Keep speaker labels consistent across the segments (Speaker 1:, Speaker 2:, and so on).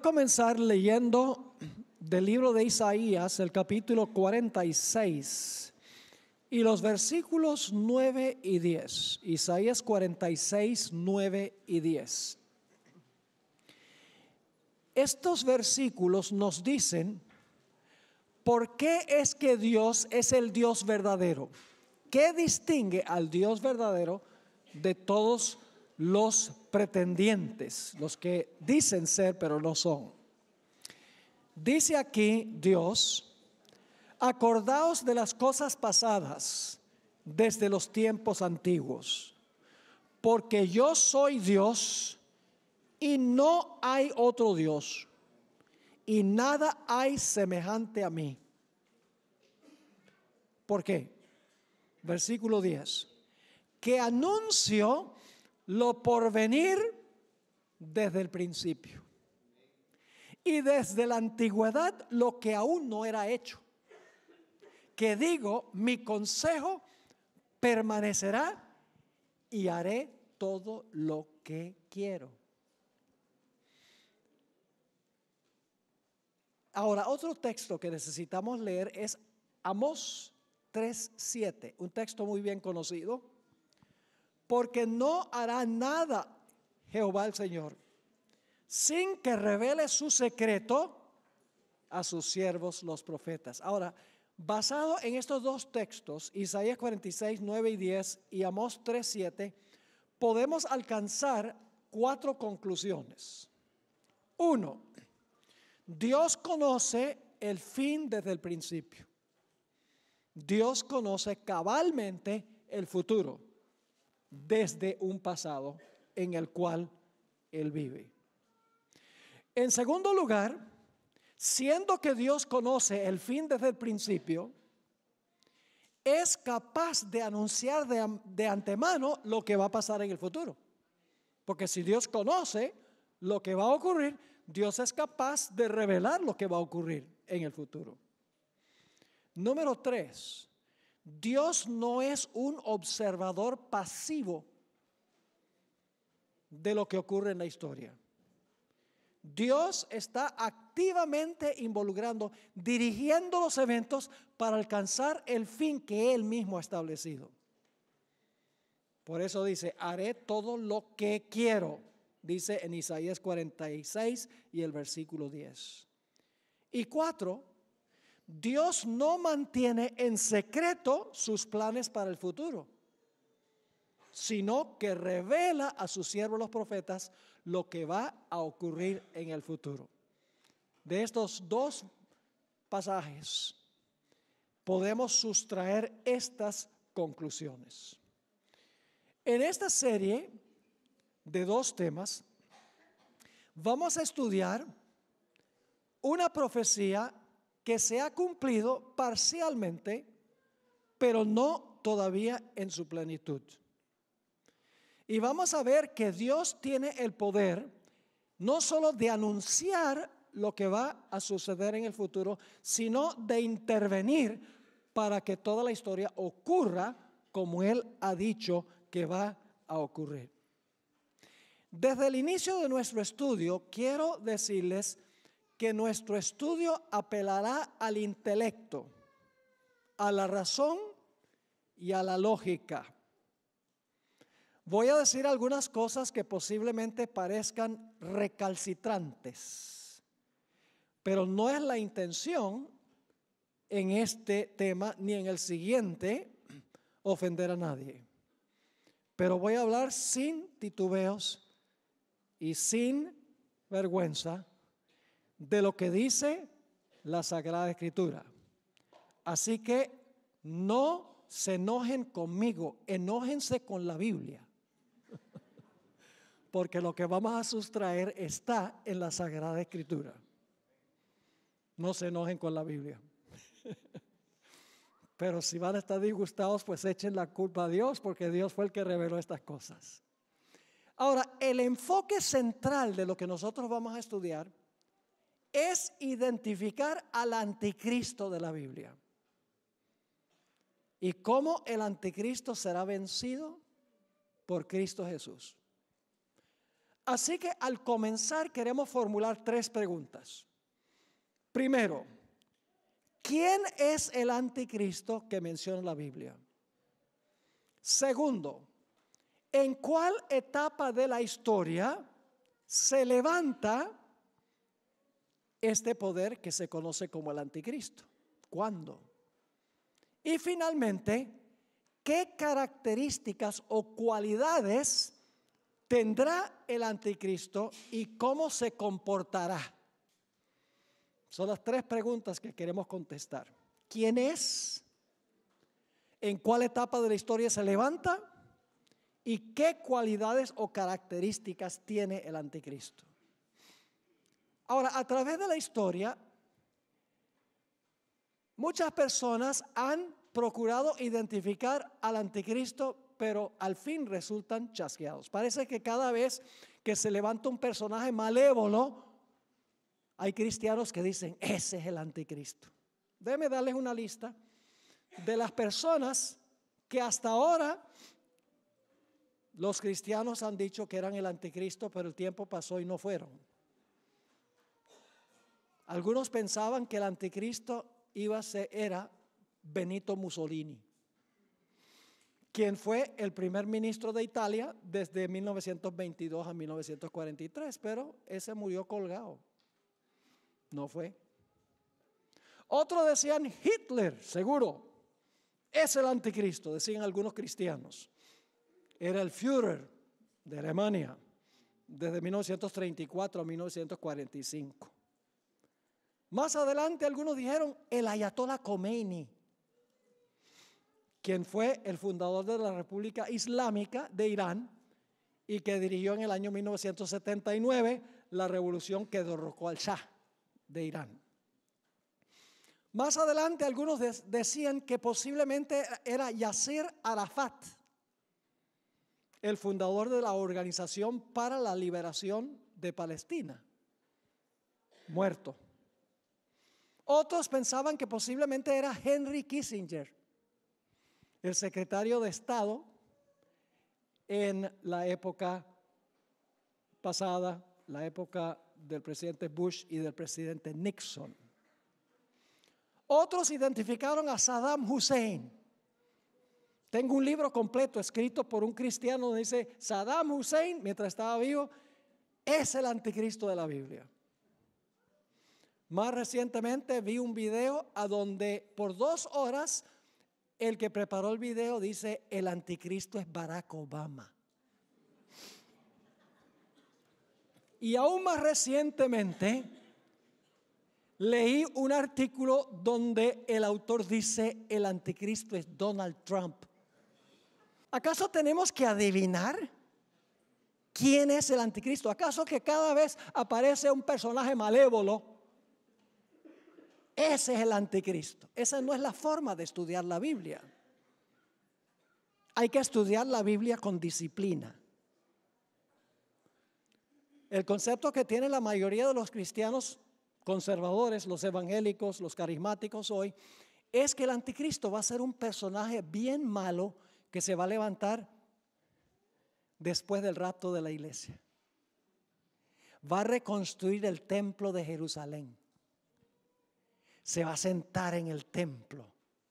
Speaker 1: comenzar leyendo del libro de Isaías, el capítulo 46, y los versículos 9 y 10. Isaías 46, 9 y 10. Estos versículos nos dicen por qué es que Dios es el Dios verdadero. que distingue al Dios verdadero de todos los pretendientes, los que dicen ser pero no son. Dice aquí Dios, acordaos de las cosas pasadas desde los tiempos antiguos, porque yo soy Dios y no hay otro Dios, y nada hay semejante a mí. ¿Por qué? Versículo 10. Que anuncio lo porvenir desde el principio. Y desde la antigüedad lo que aún no era hecho. Que digo, mi consejo permanecerá y haré todo lo que quiero. Ahora, otro texto que necesitamos leer es Amós 3.7, un texto muy bien conocido porque no hará nada Jehová el Señor sin que revele su secreto a sus siervos los profetas. Ahora, basado en estos dos textos, Isaías 46, 9 y 10 y Amós 3, 7, podemos alcanzar cuatro conclusiones. Uno, Dios conoce el fin desde el principio. Dios conoce cabalmente el futuro desde un pasado en el cual él vive. En segundo lugar, siendo que Dios conoce el fin desde el principio, es capaz de anunciar de, antemano lo que va a pasar en el futuro. Porque si Dios conoce lo que va a ocurrir, Dios es capaz de revelar lo que va a ocurrir en el futuro. Número tres, Dios no es un observador pasivo de lo que ocurre en la historia. Dios está activamente involucrando, dirigiendo los eventos para alcanzar el fin que Él mismo ha establecido. Por eso dice, haré todo lo que quiero, dice en Isaías 46 y el versículo 10. Y cuatro, Dios no mantiene en secreto sus planes para el futuro, sino que revela a sus siervos los profetas lo que va a ocurrir en el futuro. De estos dos pasajes podemos sustraer estas conclusiones. En esta serie de dos temas, vamos a estudiar una profecía que se ha cumplido parcialmente, pero no todavía en su plenitud. Y vamos a ver que Dios tiene el poder no solo de anunciar lo que va a suceder en el futuro, sino de intervenir para que toda la historia ocurra como Él ha dicho que va a ocurrir. Desde el inicio de nuestro estudio, quiero decirles que nuestro estudio apelará al intelecto, a la razón y a la lógica. Voy a decir algunas cosas que posiblemente parezcan recalcitrantes, pero no es la intención en este tema ni en el siguiente ofender a nadie. Pero voy a hablar sin titubeos y sin vergüenza de lo que dice la Sagrada Escritura. Así que no se enojen conmigo, enójense con la Biblia. Porque lo que vamos a sustraer está en la Sagrada Escritura. No se enojen con la Biblia. Pero si van a estar disgustados, pues echen la culpa a Dios, porque Dios fue el que reveló estas cosas. Ahora, el enfoque central de lo que nosotros vamos a estudiar es identificar al anticristo de la Biblia. ¿Y cómo el anticristo será vencido? Por Cristo Jesús. Así que al comenzar queremos formular tres preguntas. Primero, ¿quién es el anticristo que menciona la Biblia? Segundo, ¿en cuál etapa de la historia se levanta este poder que se conoce como el anticristo. ¿Cuándo? Y finalmente, ¿qué características o cualidades tendrá el anticristo y cómo se comportará? Son las tres preguntas que queremos contestar. ¿Quién es? ¿En cuál etapa de la historia se levanta? ¿Y qué cualidades o características tiene el anticristo? Ahora, a través de la historia, muchas personas han procurado identificar al anticristo, pero al fin resultan chasqueados. Parece que cada vez que se levanta un personaje malévolo, hay cristianos que dicen, ese es el anticristo. Déjeme darles una lista de las personas que hasta ahora los cristianos han dicho que eran el anticristo, pero el tiempo pasó y no fueron. Algunos pensaban que el anticristo iba a ser, era Benito Mussolini, quien fue el primer ministro de Italia desde 1922 a 1943, pero ese murió colgado. No fue. Otros decían Hitler, seguro. Es el anticristo, decían algunos cristianos. Era el Führer de Alemania desde 1934 a 1945. Más adelante algunos dijeron el Ayatollah Khomeini, quien fue el fundador de la República Islámica de Irán y que dirigió en el año 1979 la revolución que derrocó al Shah de Irán. Más adelante algunos decían que posiblemente era Yasser Arafat, el fundador de la Organización para la Liberación de Palestina, muerto. Otros pensaban que posiblemente era Henry Kissinger, el secretario de Estado en la época pasada, la época del presidente Bush y del presidente Nixon. Otros identificaron a Saddam Hussein. Tengo un libro completo escrito por un cristiano donde dice, Saddam Hussein, mientras estaba vivo, es el anticristo de la Biblia. Más recientemente vi un video a donde por dos horas el que preparó el video dice, el anticristo es Barack Obama. Y aún más recientemente leí un artículo donde el autor dice, el anticristo es Donald Trump. ¿Acaso tenemos que adivinar? ¿Quién es el anticristo? ¿Acaso que cada vez aparece un personaje malévolo ese es el anticristo. Esa no es la forma de estudiar la Biblia. Hay que estudiar la Biblia con disciplina. El concepto que tiene la mayoría de los cristianos conservadores, los evangélicos, los carismáticos hoy, es que el anticristo va a ser un personaje bien malo que se va a levantar después del rapto de la iglesia. Va a reconstruir el templo de Jerusalén se va a sentar en el templo,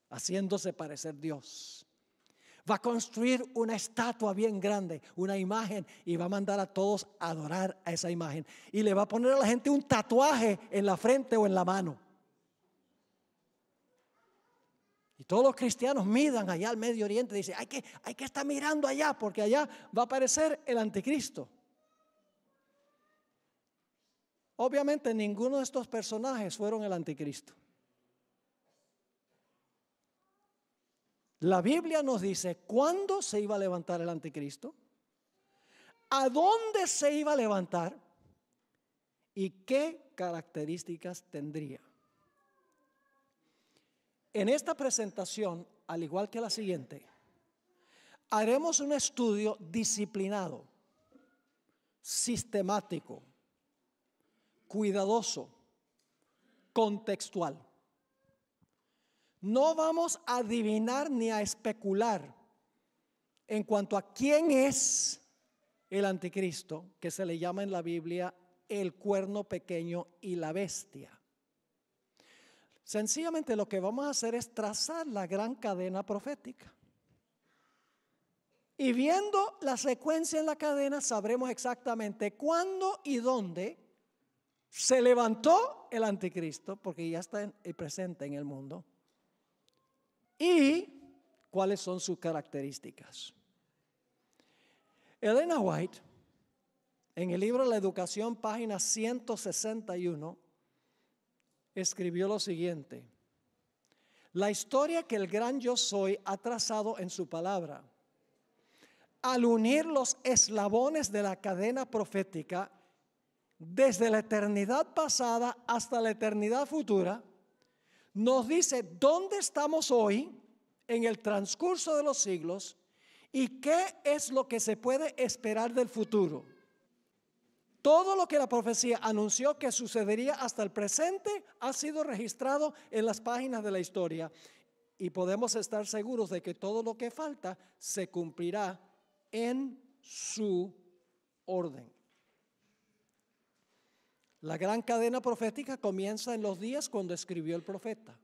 Speaker 1: haciéndose parecer Dios. Va a construir una estatua bien grande, una imagen, y va a mandar a todos adorar a esa imagen. Y le va a poner a la gente un tatuaje en la frente o en la mano. Y todos los cristianos miran allá al Medio Oriente, y dicen, hay que, hay que estar mirando allá, porque allá va a aparecer el anticristo. Obviamente ninguno de estos personajes fueron el anticristo. La Biblia nos dice cuándo se iba a levantar el anticristo, a dónde se iba a levantar y qué características tendría. En esta presentación, al igual que la siguiente, haremos un estudio disciplinado, sistemático, cuidadoso, contextual. No vamos a adivinar ni a especular en cuanto a quién es el anticristo, que se le llama en la Biblia el cuerno pequeño y la bestia. Sencillamente lo que vamos a hacer es trazar la gran cadena profética. Y viendo la secuencia en la cadena, sabremos exactamente cuándo y dónde se levantó el anticristo, porque ya está presente en el mundo y cuáles son sus características. Elena White, en el libro La Educación, página 161, escribió lo siguiente. La historia que el gran yo soy ha trazado en su palabra, al unir los eslabones de la cadena profética, desde la eternidad pasada hasta la eternidad futura, nos dice dónde estamos hoy en el transcurso de los siglos y qué es lo que se puede esperar del futuro. Todo lo que la profecía anunció que sucedería hasta el presente ha sido registrado en las páginas de la historia y podemos estar seguros de que todo lo que falta se cumplirá en su orden. La gran cadena profética comienza en los días cuando escribió el profeta.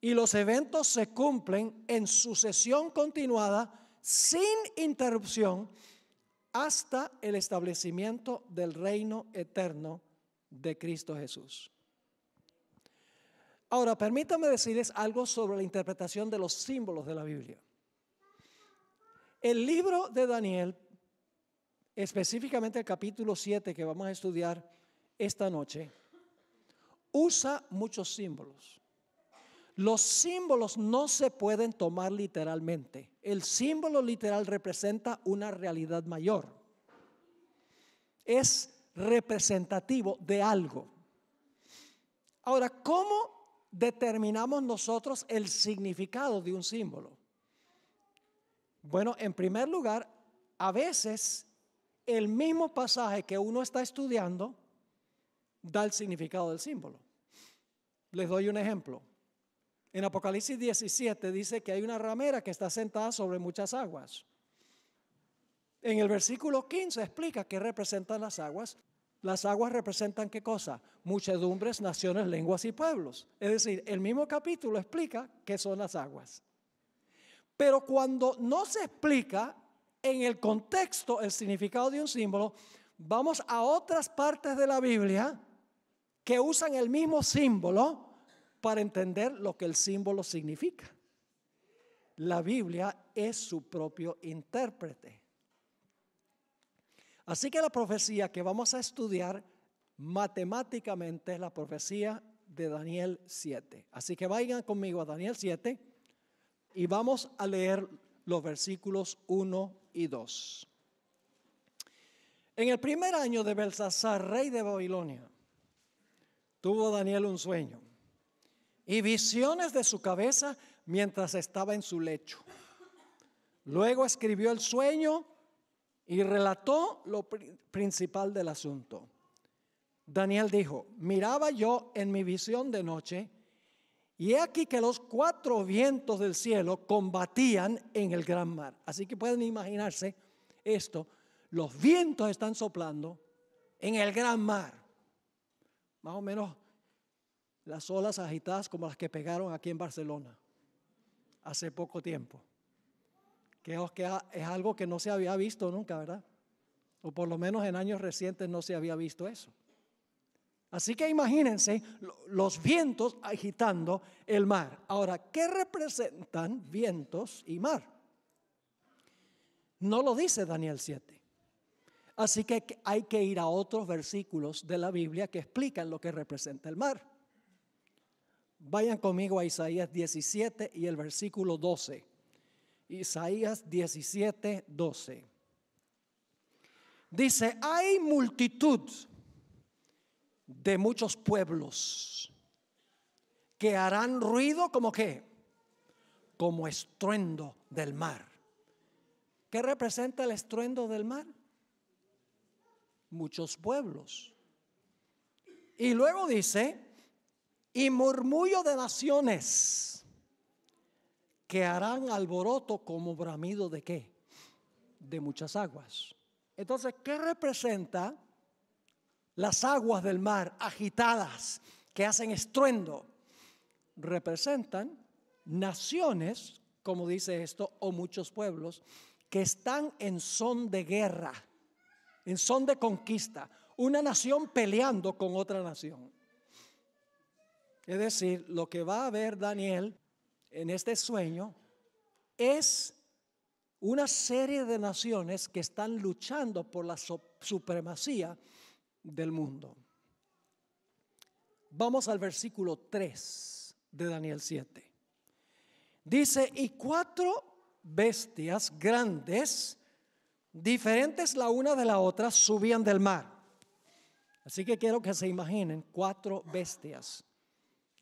Speaker 1: Y los eventos se cumplen en sucesión continuada, sin interrupción, hasta el establecimiento del reino eterno de Cristo Jesús. Ahora, permítame decirles algo sobre la interpretación de los símbolos de la Biblia. El libro de Daniel específicamente el capítulo 7 que vamos a estudiar esta noche, usa muchos símbolos. Los símbolos no se pueden tomar literalmente. El símbolo literal representa una realidad mayor. Es representativo de algo. Ahora, ¿cómo determinamos nosotros el significado de un símbolo? Bueno, en primer lugar, a veces el mismo pasaje que uno está estudiando da el significado del símbolo. Les doy un ejemplo. En Apocalipsis 17 dice que hay una ramera que está sentada sobre muchas aguas. En el versículo 15 explica qué representan las aguas. Las aguas representan qué cosa? Muchedumbres, naciones, lenguas y pueblos. Es decir, el mismo capítulo explica qué son las aguas. Pero cuando no se explica en el contexto el significado de un símbolo, vamos a otras partes de la Biblia que usan el mismo símbolo para entender lo que el símbolo significa. La Biblia es su propio intérprete. Así que la profecía que vamos a estudiar matemáticamente es la profecía de Daniel 7. Así que vayan conmigo a Daniel 7 y vamos a leer los versículos 1 y En el primer año de Belsasar, rey de Babilonia, tuvo Daniel un sueño y visiones de su cabeza mientras estaba en su lecho. Luego escribió el sueño y relató lo principal del asunto. Daniel dijo, miraba yo en mi visión de noche y he aquí que los cuatro vientos del cielo combatían en el gran mar. Así que pueden imaginarse esto. Los vientos están soplando en el gran mar. Más o menos las olas agitadas como las que pegaron aquí en Barcelona hace poco tiempo. Que es algo que no se había visto nunca, ¿verdad? O por lo menos en años recientes no se había visto eso. Así que imagínense los vientos agitando el mar. Ahora, ¿qué representan vientos y mar? No lo dice Daniel 7. Así que hay que ir a otros versículos de la Biblia que explican lo que representa el mar. Vayan conmigo a Isaías 17 y el versículo 12. Isaías 17, 12. Dice, hay multitud de muchos pueblos que harán ruido como qué? Como estruendo del mar. ¿Qué representa el estruendo del mar? Muchos pueblos. Y luego dice, y murmullo de naciones que harán alboroto como bramido de qué? De muchas aguas. Entonces, ¿qué representa las aguas del mar agitadas que hacen estruendo representan naciones, como dice esto, o muchos pueblos que están en son de guerra, en son de conquista, una nación peleando con otra nación. Es decir, lo que va a ver Daniel en este sueño es una serie de naciones que están luchando por la supremacía del mundo. Vamos al versículo 3 de Daniel 7. Dice, y cuatro bestias grandes, diferentes la una de la otra, subían del mar. Así que quiero que se imaginen cuatro bestias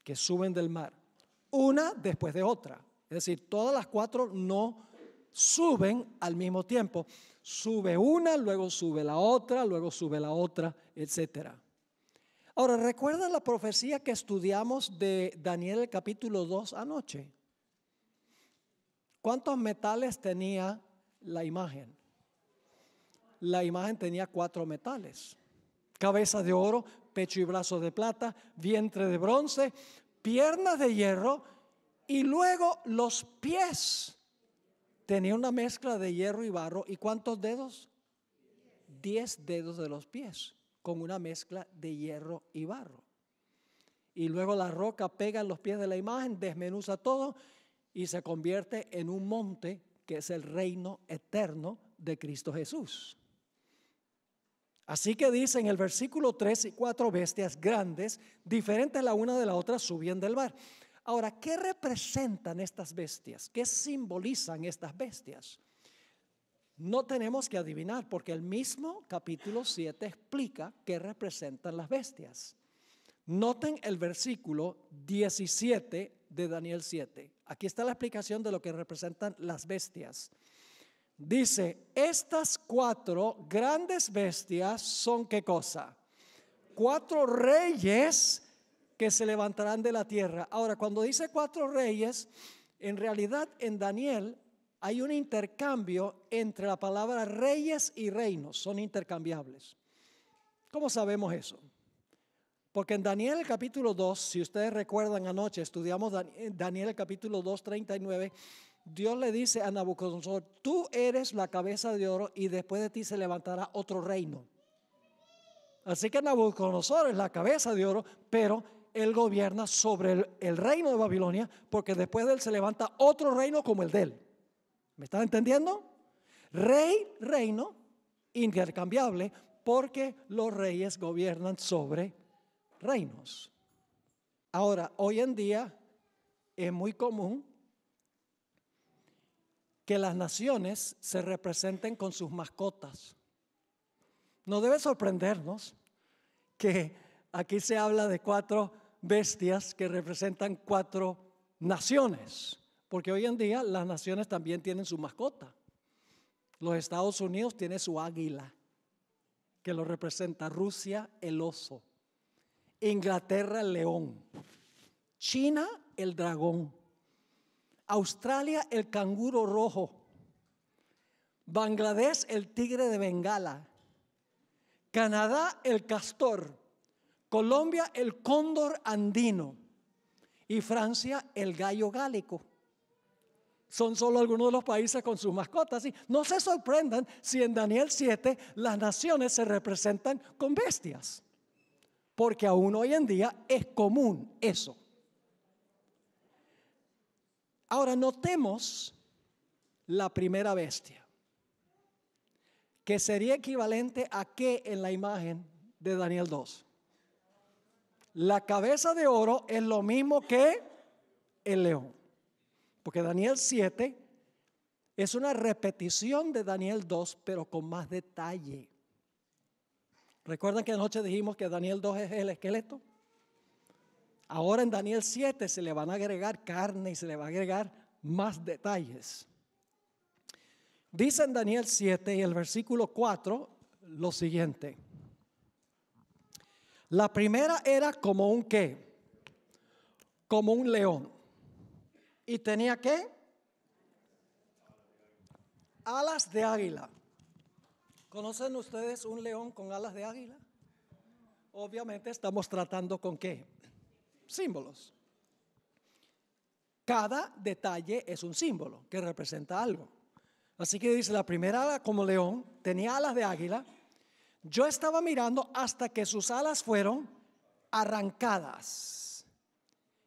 Speaker 1: que suben del mar, una después de otra. Es decir, todas las cuatro no suben al mismo tiempo, Sube una, luego sube la otra, luego sube la otra, etcétera. Ahora, ¿recuerda la profecía que estudiamos de Daniel el capítulo 2 anoche? ¿Cuántos metales tenía la imagen? La imagen tenía cuatro metales. Cabeza de oro, pecho y brazo de plata, vientre de bronce, piernas de hierro y luego los pies Tenía una mezcla de hierro y barro. ¿Y cuántos dedos? Diez dedos de los pies, con una mezcla de hierro y barro. Y luego la roca pega en los pies de la imagen, desmenuza todo y se convierte en un monte que es el reino eterno de Cristo Jesús. Así que dice en el versículo 3 y cuatro bestias grandes, diferentes la una de la otra, subían del mar. Ahora, ¿qué representan estas bestias? ¿Qué simbolizan estas bestias? No tenemos que adivinar porque el mismo capítulo 7 explica qué representan las bestias. Noten el versículo 17 de Daniel 7. Aquí está la explicación de lo que representan las bestias. Dice, estas cuatro grandes bestias son qué cosa? Cuatro reyes que se levantarán de la tierra. Ahora, cuando dice cuatro reyes, en realidad en Daniel hay un intercambio entre la palabra reyes y reinos, son intercambiables. ¿Cómo sabemos eso? Porque en Daniel el capítulo 2, si ustedes recuerdan anoche, estudiamos Daniel el capítulo 2, 39, Dios le dice a Nabucodonosor, tú eres la cabeza de oro y después de ti se levantará otro reino. Así que Nabucodonosor es la cabeza de oro, pero él gobierna sobre el, reino de Babilonia, porque después de él se levanta otro reino como el de él. ¿Me están entendiendo? Rey, reino, intercambiable, porque los reyes gobiernan sobre reinos. Ahora, hoy en día es muy común que las naciones se representen con sus mascotas. No debe sorprendernos que aquí se habla de cuatro bestias que representan cuatro naciones, porque hoy en día las naciones también tienen su mascota. Los Estados Unidos tiene su águila, que lo representa Rusia, el oso, Inglaterra, el león, China, el dragón, Australia, el canguro rojo, Bangladesh, el tigre de Bengala, Canadá, el castor, Colombia el cóndor andino y Francia el gallo gálico. Son solo algunos de los países con sus mascotas. Y no se sorprendan si en Daniel 7 las naciones se representan con bestias. Porque aún hoy en día es común eso. Ahora notemos la primera bestia, que sería equivalente a qué en la imagen de Daniel 2 la cabeza de oro es lo mismo que el león. Porque Daniel 7 es una repetición de Daniel 2, pero con más detalle. ¿Recuerdan que anoche dijimos que Daniel 2 es el esqueleto? Ahora en Daniel 7 se le van a agregar carne y se le va a agregar más detalles. Dice en Daniel 7 y el versículo 4 lo siguiente. La primera era como un qué, como un león. ¿Y tenía qué? Alas de águila. ¿Conocen ustedes un león con alas de águila? Obviamente estamos tratando con qué? Símbolos. Cada detalle es un símbolo que representa algo. Así que dice, la primera como león tenía alas de águila yo estaba mirando hasta que sus alas fueron arrancadas.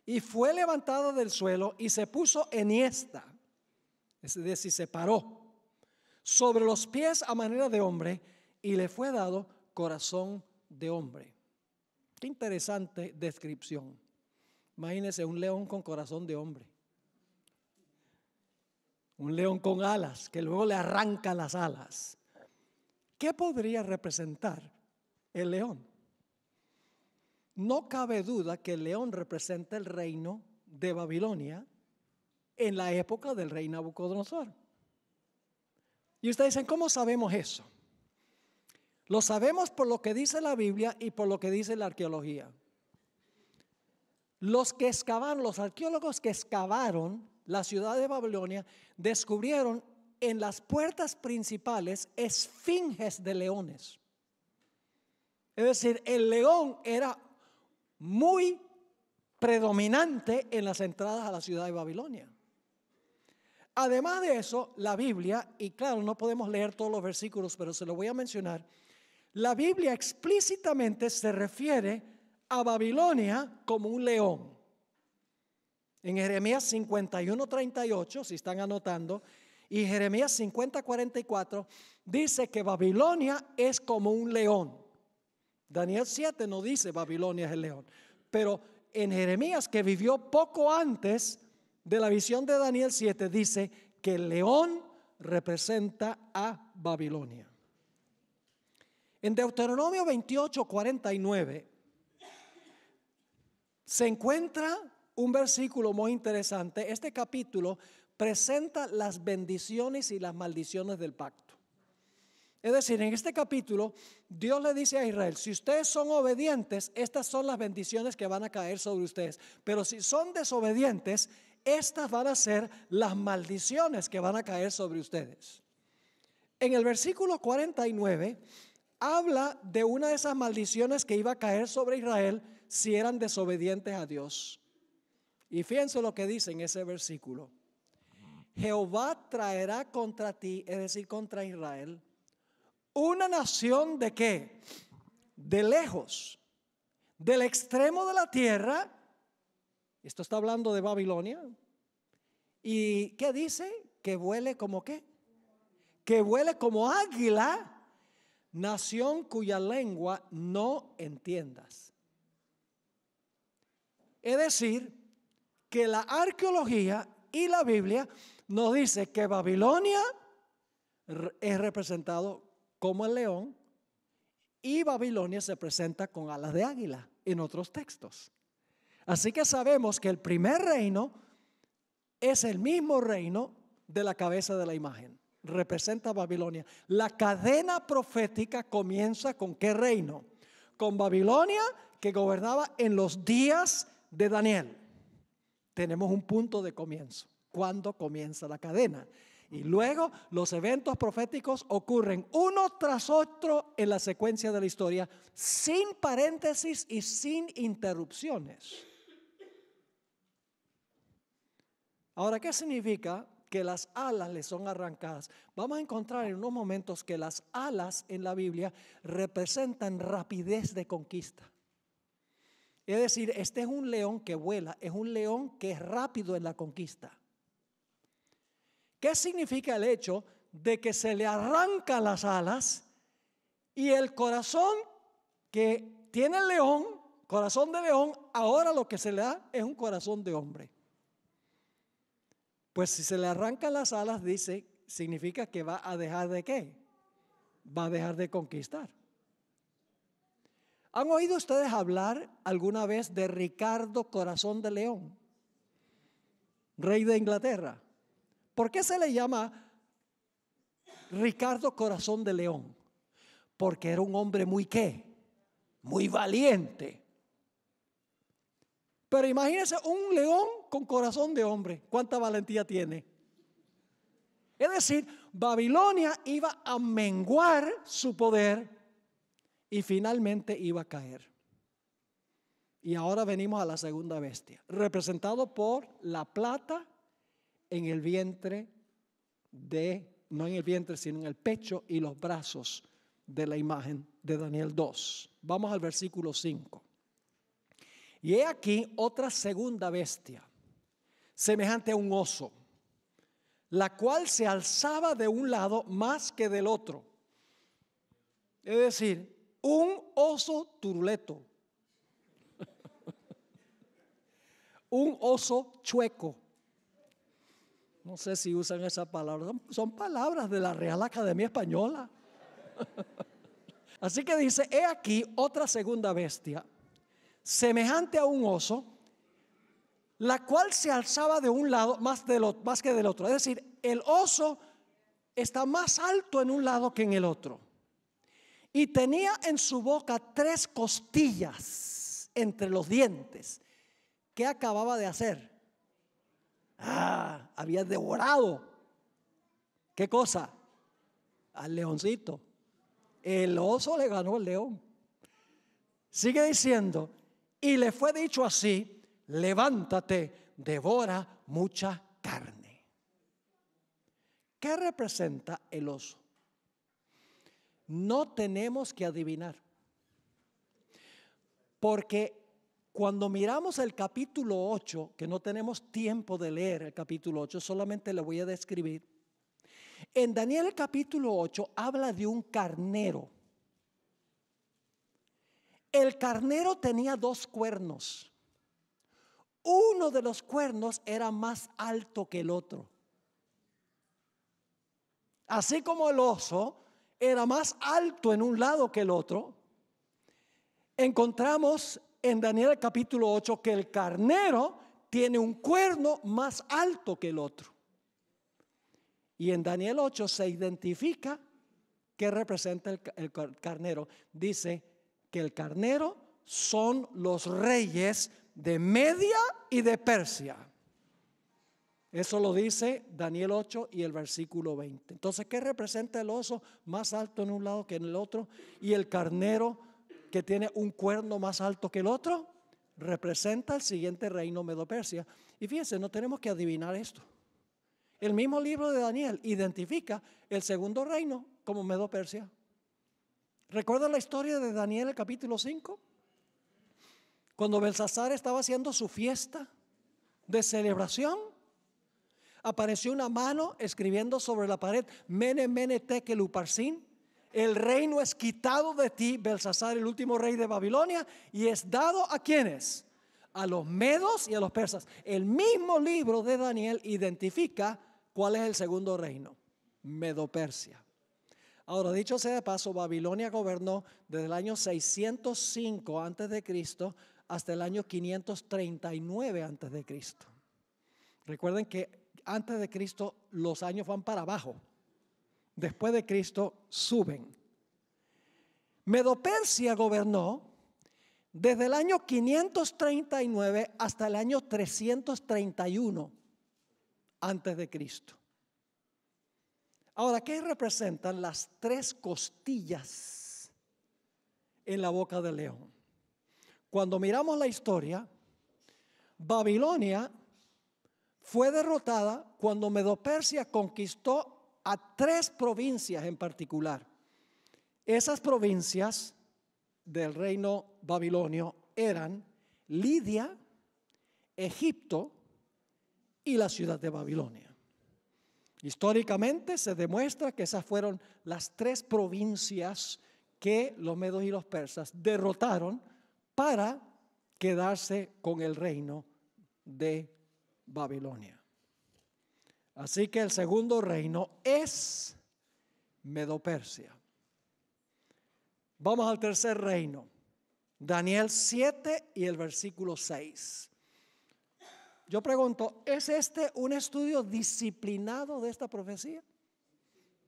Speaker 1: Y fue levantada del suelo y se puso esta, es decir, se paró, sobre los pies a manera de hombre y le fue dado corazón de hombre. Qué interesante descripción. Imagínense un león con corazón de hombre. Un león con alas, que luego le arranca las alas. ¿Qué podría representar el león? No cabe duda que el león representa el reino de Babilonia en la época del rey Nabucodonosor. Y ustedes dicen, ¿cómo sabemos eso? Lo sabemos por lo que dice la Biblia y por lo que dice la arqueología. Los que excavaron, los arqueólogos que excavaron la ciudad de Babilonia, descubrieron en las puertas principales esfinges de leones. Es decir, el león era muy predominante en las entradas a la ciudad de Babilonia. Además de eso, la Biblia, y claro, no podemos leer todos los versículos, pero se lo voy a mencionar, la Biblia explícitamente se refiere a Babilonia como un león. En Jeremías 51, 38, si están anotando, y Jeremías 50, 44 dice que Babilonia es como un león. Daniel 7 no dice Babilonia es el león. Pero en Jeremías, que vivió poco antes de la visión de Daniel 7, dice que el león representa a Babilonia. En Deuteronomio 28, 49 se encuentra un versículo muy interesante. Este capítulo presenta las bendiciones y las maldiciones del pacto. Es decir, en este capítulo Dios le dice a Israel, si ustedes son obedientes, estas son las bendiciones que van a caer sobre ustedes. Pero si son desobedientes, estas van a ser las maldiciones que van a caer sobre ustedes. En el versículo 49 habla de una de esas maldiciones que iba a caer sobre Israel si eran desobedientes a Dios. Y fíjense lo que dice en ese versículo. Jehová traerá contra ti, es decir, contra Israel, una nación de qué? De lejos, del extremo de la tierra. Esto está hablando de Babilonia. ¿Y qué dice? Que huele como qué? Que huele como águila, nación cuya lengua no entiendas. Es decir, que la arqueología y la Biblia nos dice que Babilonia es representado como el león y Babilonia se presenta con alas de águila en otros textos. Así que sabemos que el primer reino es el mismo reino de la cabeza de la imagen. Representa Babilonia. La cadena profética comienza con qué reino? Con Babilonia que gobernaba en los días de Daniel. Tenemos un punto de comienzo cuando comienza la cadena. Y luego los eventos proféticos ocurren uno tras otro en la secuencia de la historia, sin paréntesis y sin interrupciones. Ahora, ¿qué significa que las alas le son arrancadas? Vamos a encontrar en unos momentos que las alas en la Biblia representan rapidez de conquista. Es decir, este es un león que vuela, es un león que es rápido en la conquista. ¿Qué significa el hecho de que se le arranca las alas y el corazón que tiene el león, corazón de león, ahora lo que se le da es un corazón de hombre? Pues si se le arrancan las alas, dice, significa que va a dejar de qué? Va a dejar de conquistar. ¿Han oído ustedes hablar alguna vez de Ricardo Corazón de León, rey de Inglaterra? ¿Por qué se le llama Ricardo Corazón de León? Porque era un hombre muy qué, muy valiente. Pero imagínense un león con corazón de hombre, cuánta valentía tiene. Es decir, Babilonia iba a menguar su poder y finalmente iba a caer. Y ahora venimos a la segunda bestia, representado por la plata en el vientre de, no en el vientre, sino en el pecho y los brazos de la imagen de Daniel 2. Vamos al versículo 5. Y he aquí otra segunda bestia, semejante a un oso, la cual se alzaba de un lado más que del otro. Es decir, un oso turuleto, un oso chueco, no sé si usan esa palabra. Son palabras de la Real Academia Española. Así que dice, he aquí otra segunda bestia, semejante a un oso, la cual se alzaba de un lado más, de lo, más que del otro. Es decir, el oso está más alto en un lado que en el otro. Y tenía en su boca tres costillas entre los dientes. ¿Qué acababa de hacer? Ah, había devorado. ¿Qué cosa? Al leoncito. El oso le ganó al león. Sigue diciendo, y le fue dicho así, levántate, devora mucha carne. ¿Qué representa el oso? No tenemos que adivinar, porque cuando miramos el capítulo 8, que no tenemos tiempo de leer el capítulo 8, solamente le voy a describir. En Daniel capítulo 8 habla de un carnero. El carnero tenía dos cuernos. Uno de los cuernos era más alto que el otro. Así como el oso era más alto en un lado que el otro, encontramos en Daniel capítulo 8 que el carnero tiene un cuerno más alto que el otro. Y en Daniel 8 se identifica que representa el, carnero. Dice que el carnero son los reyes de Media y de Persia. Eso lo dice Daniel 8 y el versículo 20. Entonces, ¿qué representa el oso más alto en un lado que en el otro? Y el carnero que tiene un cuerno más alto que el otro, representa el siguiente reino Medo-Persia. Y fíjense, no tenemos que adivinar esto. El mismo libro de Daniel identifica el segundo reino como Medo-Persia. ¿Recuerdan la historia de Daniel, el capítulo 5? Cuando Belsasar estaba haciendo su fiesta de celebración, apareció una mano escribiendo sobre la pared, Mene, Mene, Tekel, el reino es quitado de ti, Belsasar, el último rey de Babilonia, y es dado a quienes? A los medos y a los persas. El mismo libro de Daniel identifica cuál es el segundo reino, Medopersia. Ahora, dicho sea de paso, Babilonia gobernó desde el año 605 antes de Cristo hasta el año 539 antes de Cristo. Recuerden que antes de Cristo los años van para abajo después de Cristo suben. Medopersia gobernó desde el año 539 hasta el año 331 antes de Cristo. Ahora, ¿qué representan las tres costillas en la boca del león? Cuando miramos la historia, Babilonia fue derrotada cuando Medopersia conquistó a tres provincias en particular. Esas provincias del reino babilonio eran Lidia, Egipto y la ciudad de Babilonia. Históricamente se demuestra que esas fueron las tres provincias que los medos y los persas derrotaron para quedarse con el reino de Babilonia. Así que el segundo reino es Medopersia. Vamos al tercer reino, Daniel 7 y el versículo 6. Yo pregunto, ¿es este un estudio disciplinado de esta profecía?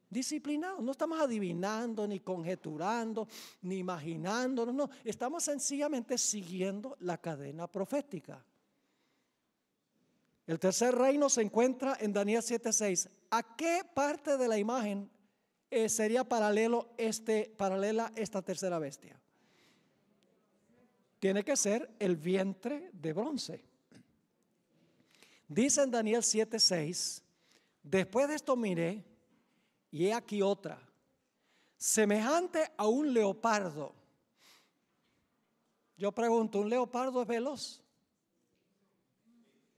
Speaker 1: Disciplinado, no estamos adivinando, ni conjeturando, ni imaginándonos, no, estamos sencillamente siguiendo la cadena profética. El tercer reino se encuentra en Daniel 7:6. ¿A qué parte de la imagen eh, sería paralelo este, paralela esta tercera bestia? Tiene que ser el vientre de bronce. Dice en Daniel 7:6, después de esto miré y he aquí otra, semejante a un leopardo. Yo pregunto, ¿un leopardo es veloz?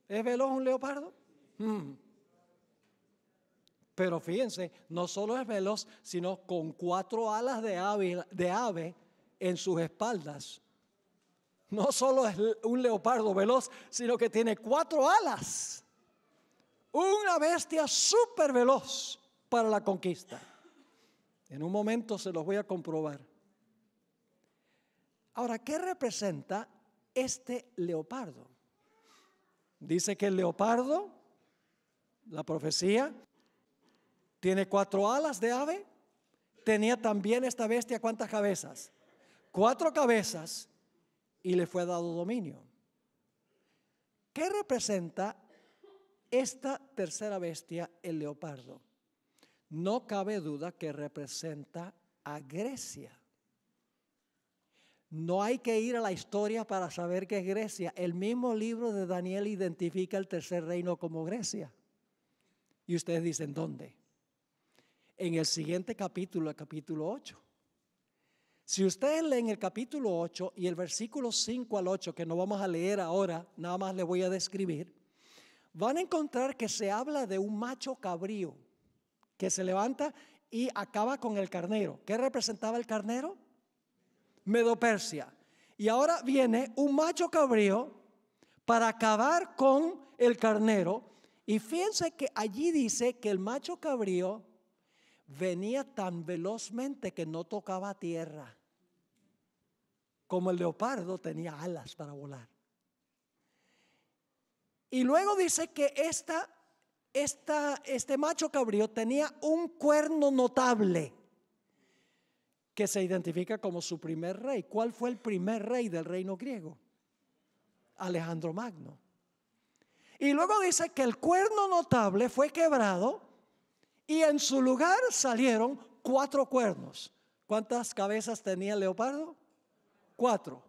Speaker 1: ¿Es veloz un leopardo? Mm. Pero fíjense, no solo es veloz, sino con cuatro alas de de ave en sus espaldas. No solo es un leopardo veloz, sino que tiene cuatro alas. Una bestia súper veloz para la conquista. En un momento se los voy a comprobar. Ahora, ¿qué representa este leopardo? Dice que el leopardo, la profecía, tiene cuatro alas de ave. Tenía también esta bestia cuántas cabezas? Cuatro cabezas y le fue dado dominio. ¿Qué representa esta tercera bestia, el leopardo? No cabe duda que representa a Grecia. No hay que ir a la historia para saber que es Grecia. El mismo libro de Daniel identifica el tercer reino como Grecia. Y ustedes dicen, ¿dónde? En el siguiente capítulo, el capítulo 8. Si ustedes leen el capítulo 8 y el versículo 5 al 8, que no vamos a leer ahora, nada más le voy a describir, van a encontrar que se habla de un macho cabrío que se levanta y acaba con el carnero. ¿Qué representaba el carnero? Medopersia. Y ahora viene un macho cabrío para acabar con el carnero. Y fíjense que allí dice que el macho cabrío venía tan velozmente que no tocaba tierra. Como el leopardo tenía alas para volar. Y luego dice que esta, este macho cabrío tenía un cuerno notable que se identifica como su primer rey. ¿Cuál fue el primer rey del reino griego? Alejandro Magno. Y luego dice que el cuerno notable fue quebrado y en su lugar salieron cuatro cuernos. ¿Cuántas cabezas tenía el leopardo? Cuatro.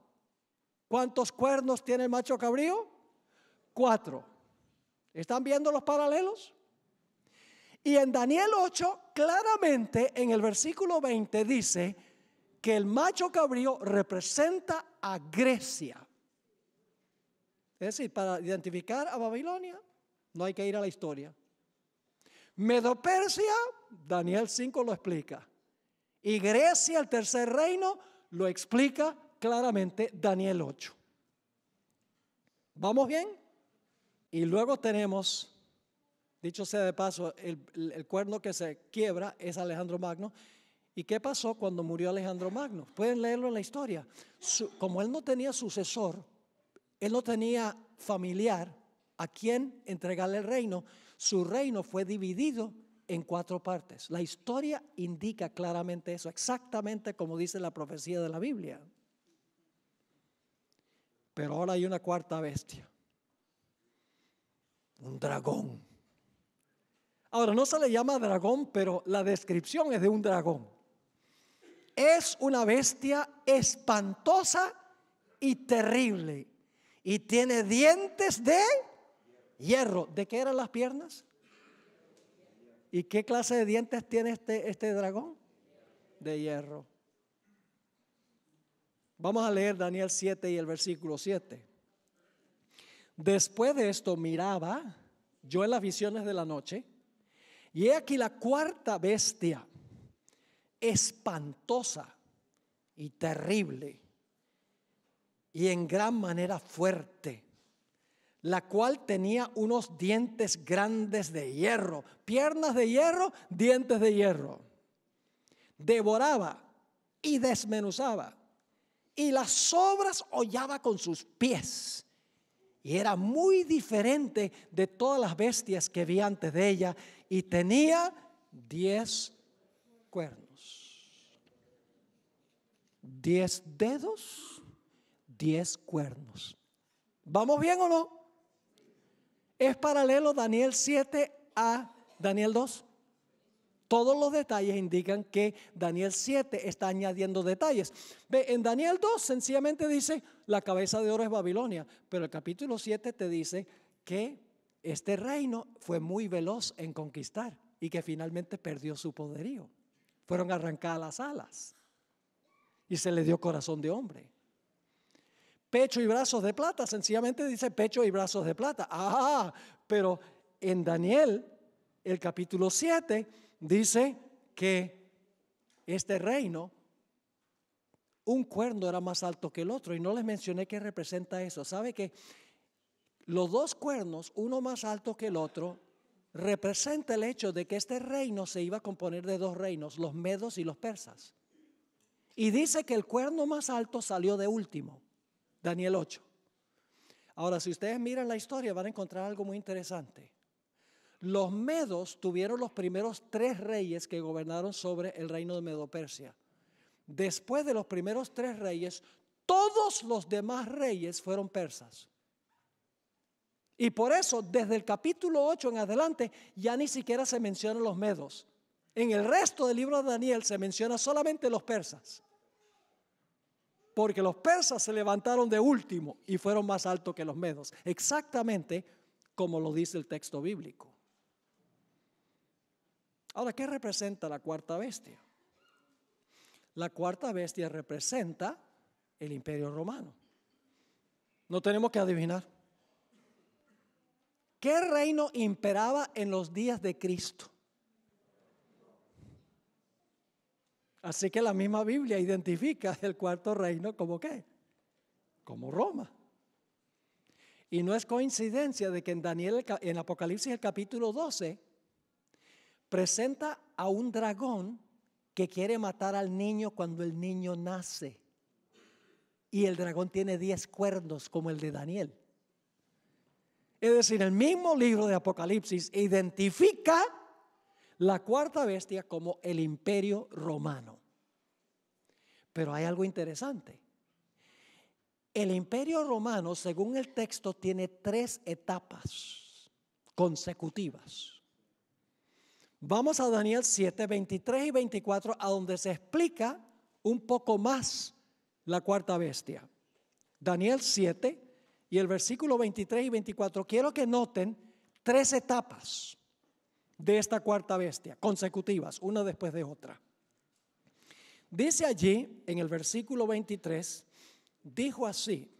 Speaker 1: ¿Cuántos cuernos tiene el macho cabrío? Cuatro. ¿Están viendo los paralelos? Y en Daniel 8, claramente en el versículo 20 dice que el macho cabrío representa a Grecia. Es decir, para identificar a Babilonia no hay que ir a la historia. Medopersia, Daniel 5 lo explica. Y Grecia, el tercer reino, lo explica claramente Daniel 8. ¿Vamos bien? Y luego tenemos Dicho sea de paso, el, cuerno que se quiebra es Alejandro Magno. ¿Y qué pasó cuando murió Alejandro Magno? Pueden leerlo en la historia. como él no tenía sucesor, él no tenía familiar a quien entregarle el reino, su reino fue dividido en cuatro partes. La historia indica claramente eso, exactamente como dice la profecía de la Biblia. Pero ahora hay una cuarta bestia, un dragón Ahora, no se le llama dragón, pero la descripción es de un dragón. Es una bestia espantosa y terrible. Y tiene dientes de hierro. ¿De qué eran las piernas? ¿Y qué clase de dientes tiene este, este dragón? De hierro. Vamos a leer Daniel 7 y el versículo 7. Después de esto miraba yo en las visiones de la noche y aquí la cuarta bestia, espantosa y terrible, y en gran manera fuerte, la cual tenía unos dientes grandes de hierro, piernas de hierro, dientes de hierro. Devoraba y desmenuzaba, y las sobras hollaba con sus pies. Y era muy diferente de todas las bestias que vi antes de ella y tenía diez cuernos. Diez dedos, diez cuernos. ¿Vamos bien o no? Es paralelo Daniel 7 a Daniel 2. Todos los detalles indican que Daniel 7 está añadiendo detalles. Ve, en Daniel 2 sencillamente dice, la cabeza de oro es Babilonia, pero el capítulo 7 te dice que este reino fue muy veloz en conquistar y que finalmente perdió su poderío. Fueron arrancadas las alas y se le dio corazón de hombre. Pecho y brazos de plata, sencillamente dice pecho y brazos de plata. Ah, pero en Daniel, el capítulo 7, dice que este reino, un cuerno era más alto que el otro. Y no les mencioné qué representa eso. ¿Sabe que los dos cuernos, uno más alto que el otro, representa el hecho de que este reino se iba a componer de dos reinos, los medos y los persas. Y dice que el cuerno más alto salió de último, Daniel 8. Ahora, si ustedes miran la historia, van a encontrar algo muy interesante. Los medos tuvieron los primeros tres reyes que gobernaron sobre el reino de Medopersia. Después de los primeros tres reyes, todos los demás reyes fueron persas. Y por eso, desde el capítulo 8 en adelante, ya ni siquiera se mencionan los medos. En el resto del libro de Daniel se menciona solamente los persas. Porque los persas se levantaron de último y fueron más altos que los medos. Exactamente como lo dice el texto bíblico. Ahora, ¿qué representa la cuarta bestia? La cuarta bestia representa el imperio romano. No tenemos que adivinar. ¿Qué reino imperaba en los días de Cristo? Así que la misma Biblia identifica el cuarto reino como qué? Como Roma. Y no es coincidencia de que en Daniel, en Apocalipsis el capítulo 12, presenta a un dragón que quiere matar al niño cuando el niño nace. Y el dragón tiene 10 cuernos como el de Daniel. Es decir, el mismo libro de Apocalipsis identifica la cuarta bestia como el imperio romano. Pero hay algo interesante. El imperio romano, según el texto, tiene tres etapas consecutivas. Vamos a Daniel 7, 23 y 24, a donde se explica un poco más la cuarta bestia. Daniel 7, y el versículo 23 y 24, quiero que noten tres etapas de esta cuarta bestia, consecutivas, una después de otra. Dice allí, en el versículo 23, dijo así,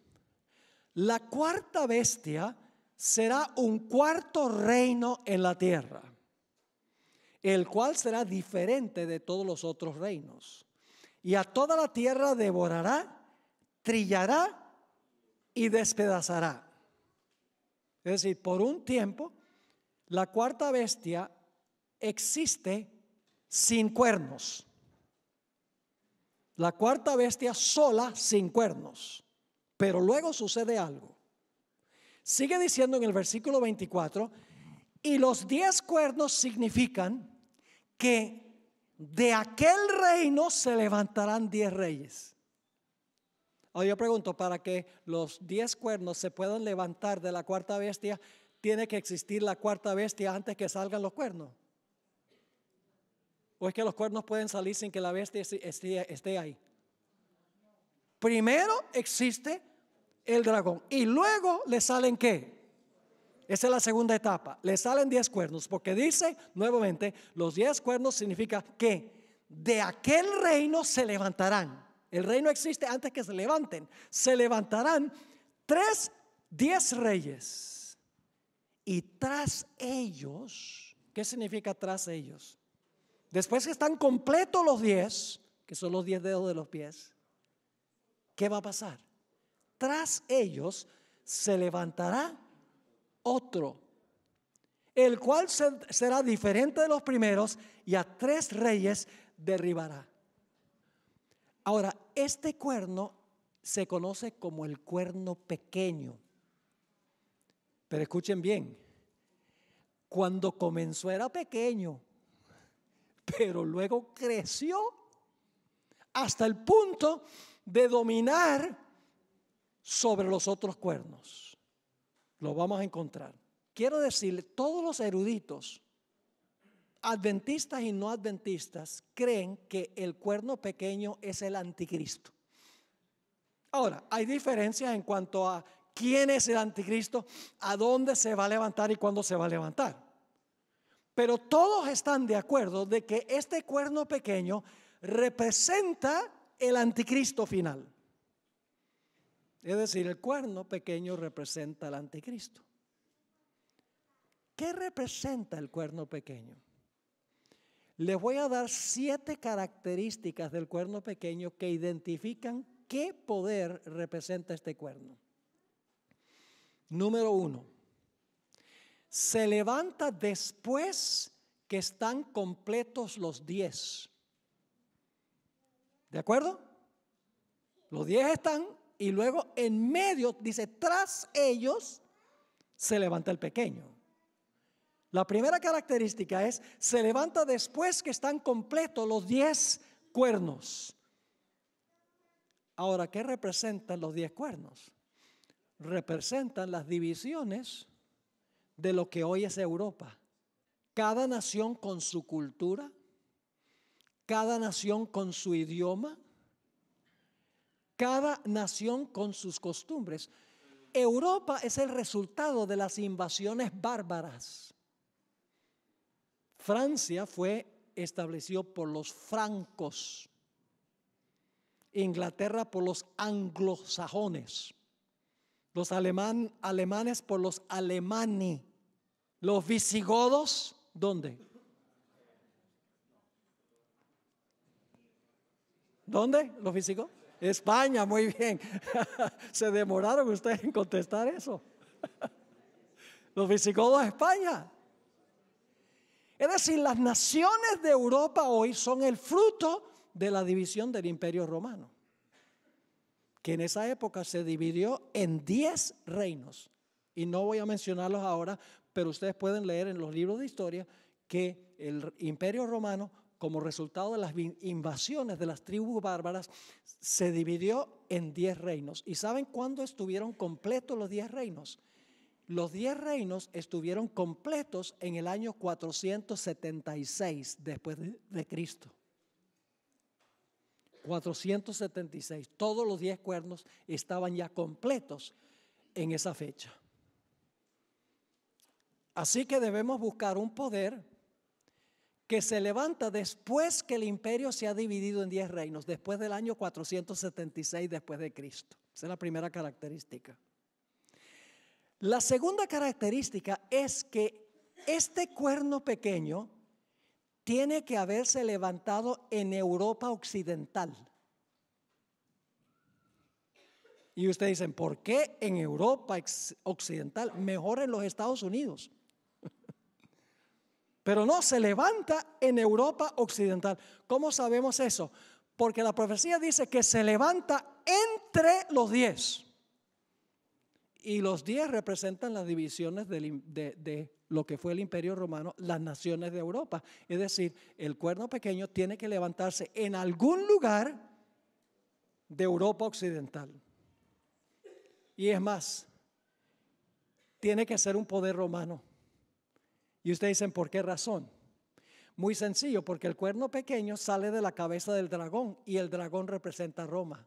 Speaker 1: la cuarta bestia será un cuarto reino en la tierra, el cual será diferente de todos los otros reinos. Y a toda la tierra devorará, trillará y despedazará. Es decir, por un tiempo, la cuarta bestia existe sin cuernos. La cuarta bestia sola, sin cuernos. Pero luego sucede algo. Sigue diciendo en el versículo 24, y los diez cuernos significan que de aquel reino se levantarán diez reyes. Ahora yo pregunto, para que los diez cuernos se puedan levantar de la cuarta bestia, tiene que existir la cuarta bestia antes que salgan los cuernos. ¿O es que los cuernos pueden salir sin que la bestia esté ahí? Primero existe el dragón y luego le salen qué? Esa es la segunda etapa. Le salen diez cuernos porque dice nuevamente, los diez cuernos significa que de aquel reino se levantarán el reino existe antes que se levanten. Se levantarán tres, diez reyes. Y tras ellos, ¿qué significa tras ellos? Después que están completos los diez, que son los diez dedos de los pies, ¿qué va a pasar? Tras ellos se levantará otro, el cual será diferente de los primeros y a tres reyes derribará. Ahora, este cuerno se conoce como el cuerno pequeño. Pero escuchen bien, cuando comenzó era pequeño, pero luego creció hasta el punto de dominar sobre los otros cuernos. Lo vamos a encontrar. Quiero decirle, todos los eruditos adventistas y no adventistas creen que el cuerno pequeño es el anticristo. Ahora, hay diferencias en cuanto a quién es el anticristo, a dónde se va a levantar y cuándo se va a levantar. Pero todos están de acuerdo de que este cuerno pequeño representa el anticristo final. Es decir, el cuerno pequeño representa al anticristo. ¿Qué representa el cuerno pequeño? Les voy a dar siete características del cuerno pequeño que identifican qué poder representa este cuerno. Número uno, se levanta después que están completos los diez. ¿De acuerdo? Los diez están y luego en medio, dice, tras ellos se levanta el pequeño. La primera característica es, se levanta después que están completos los diez cuernos. Ahora, ¿qué representan los diez cuernos? Representan las divisiones de lo que hoy es Europa. Cada nación con su cultura, cada nación con su idioma, cada nación con sus costumbres. Europa es el resultado de las invasiones bárbaras Francia fue establecido por los francos, Inglaterra por los anglosajones, los alemanes por los alemani, los visigodos, ¿dónde? ¿Dónde? ¿Los visigodos? España, muy bien. Se demoraron ustedes en contestar eso. Los visigodos España. Es decir, las naciones de Europa hoy son el fruto de la división del imperio romano, que en esa época se dividió en 10 reinos. Y no voy a mencionarlos ahora, pero ustedes pueden leer en los libros de historia que el imperio romano, como resultado de las invasiones de las tribus bárbaras, se dividió en 10 reinos. ¿Y saben cuándo estuvieron completos los 10 reinos? Los diez reinos estuvieron completos en el año 476 después de Cristo. 476. Todos los diez cuernos estaban ya completos en esa fecha. Así que debemos buscar un poder que se levanta después que el imperio se ha dividido en diez reinos, después del año 476 después de Cristo. Esa es la primera característica. La segunda característica es que este cuerno pequeño tiene que haberse levantado en Europa Occidental. Y ustedes dicen, ¿por qué en Europa Occidental? Mejor en los Estados Unidos. Pero no, se levanta en Europa Occidental. ¿Cómo sabemos eso? Porque la profecía dice que se levanta entre los diez. Y los diez representan las divisiones de, de, lo que fue el imperio romano, las naciones de Europa. Es decir, el cuerno pequeño tiene que levantarse en algún lugar de Europa occidental. Y es más, tiene que ser un poder romano. Y ustedes dicen, ¿por qué razón? Muy sencillo, porque el cuerno pequeño sale de la cabeza del dragón y el dragón representa a Roma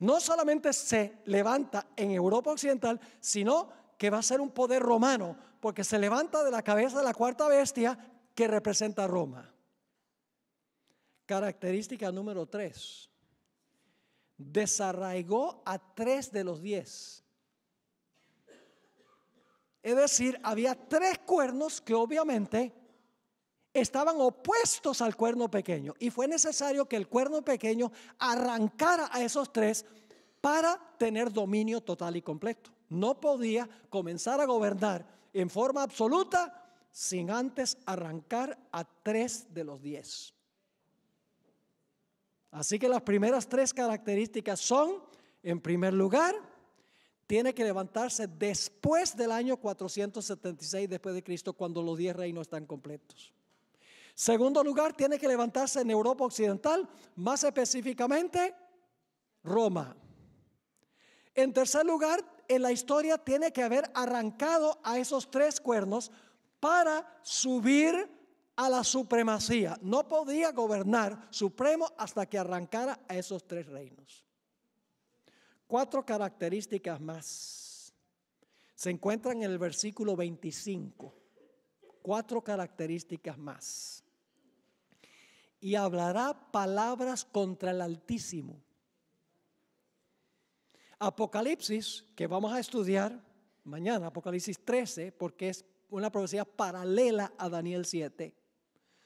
Speaker 1: no solamente se levanta en Europa Occidental, sino que va a ser un poder romano, porque se levanta de la cabeza de la cuarta bestia que representa a Roma. Característica número tres, desarraigó a tres de los diez. Es decir, había tres cuernos que obviamente estaban opuestos al cuerno pequeño y fue necesario que el cuerno pequeño arrancara a esos tres para tener dominio total y completo. No podía comenzar a gobernar en forma absoluta sin antes arrancar a tres de los diez. Así que las primeras tres características son, en primer lugar, tiene que levantarse después del año 476 después de Cristo, cuando los diez reinos están completos. Segundo lugar, tiene que levantarse en Europa Occidental, más específicamente Roma. En tercer lugar, en la historia tiene que haber arrancado a esos tres cuernos para subir a la supremacía. No podía gobernar supremo hasta que arrancara a esos tres reinos. Cuatro características más. Se encuentran en el versículo 25. Cuatro características más y hablará palabras contra el Altísimo. Apocalipsis, que vamos a estudiar mañana, Apocalipsis 13, porque es una profecía paralela a Daniel 7,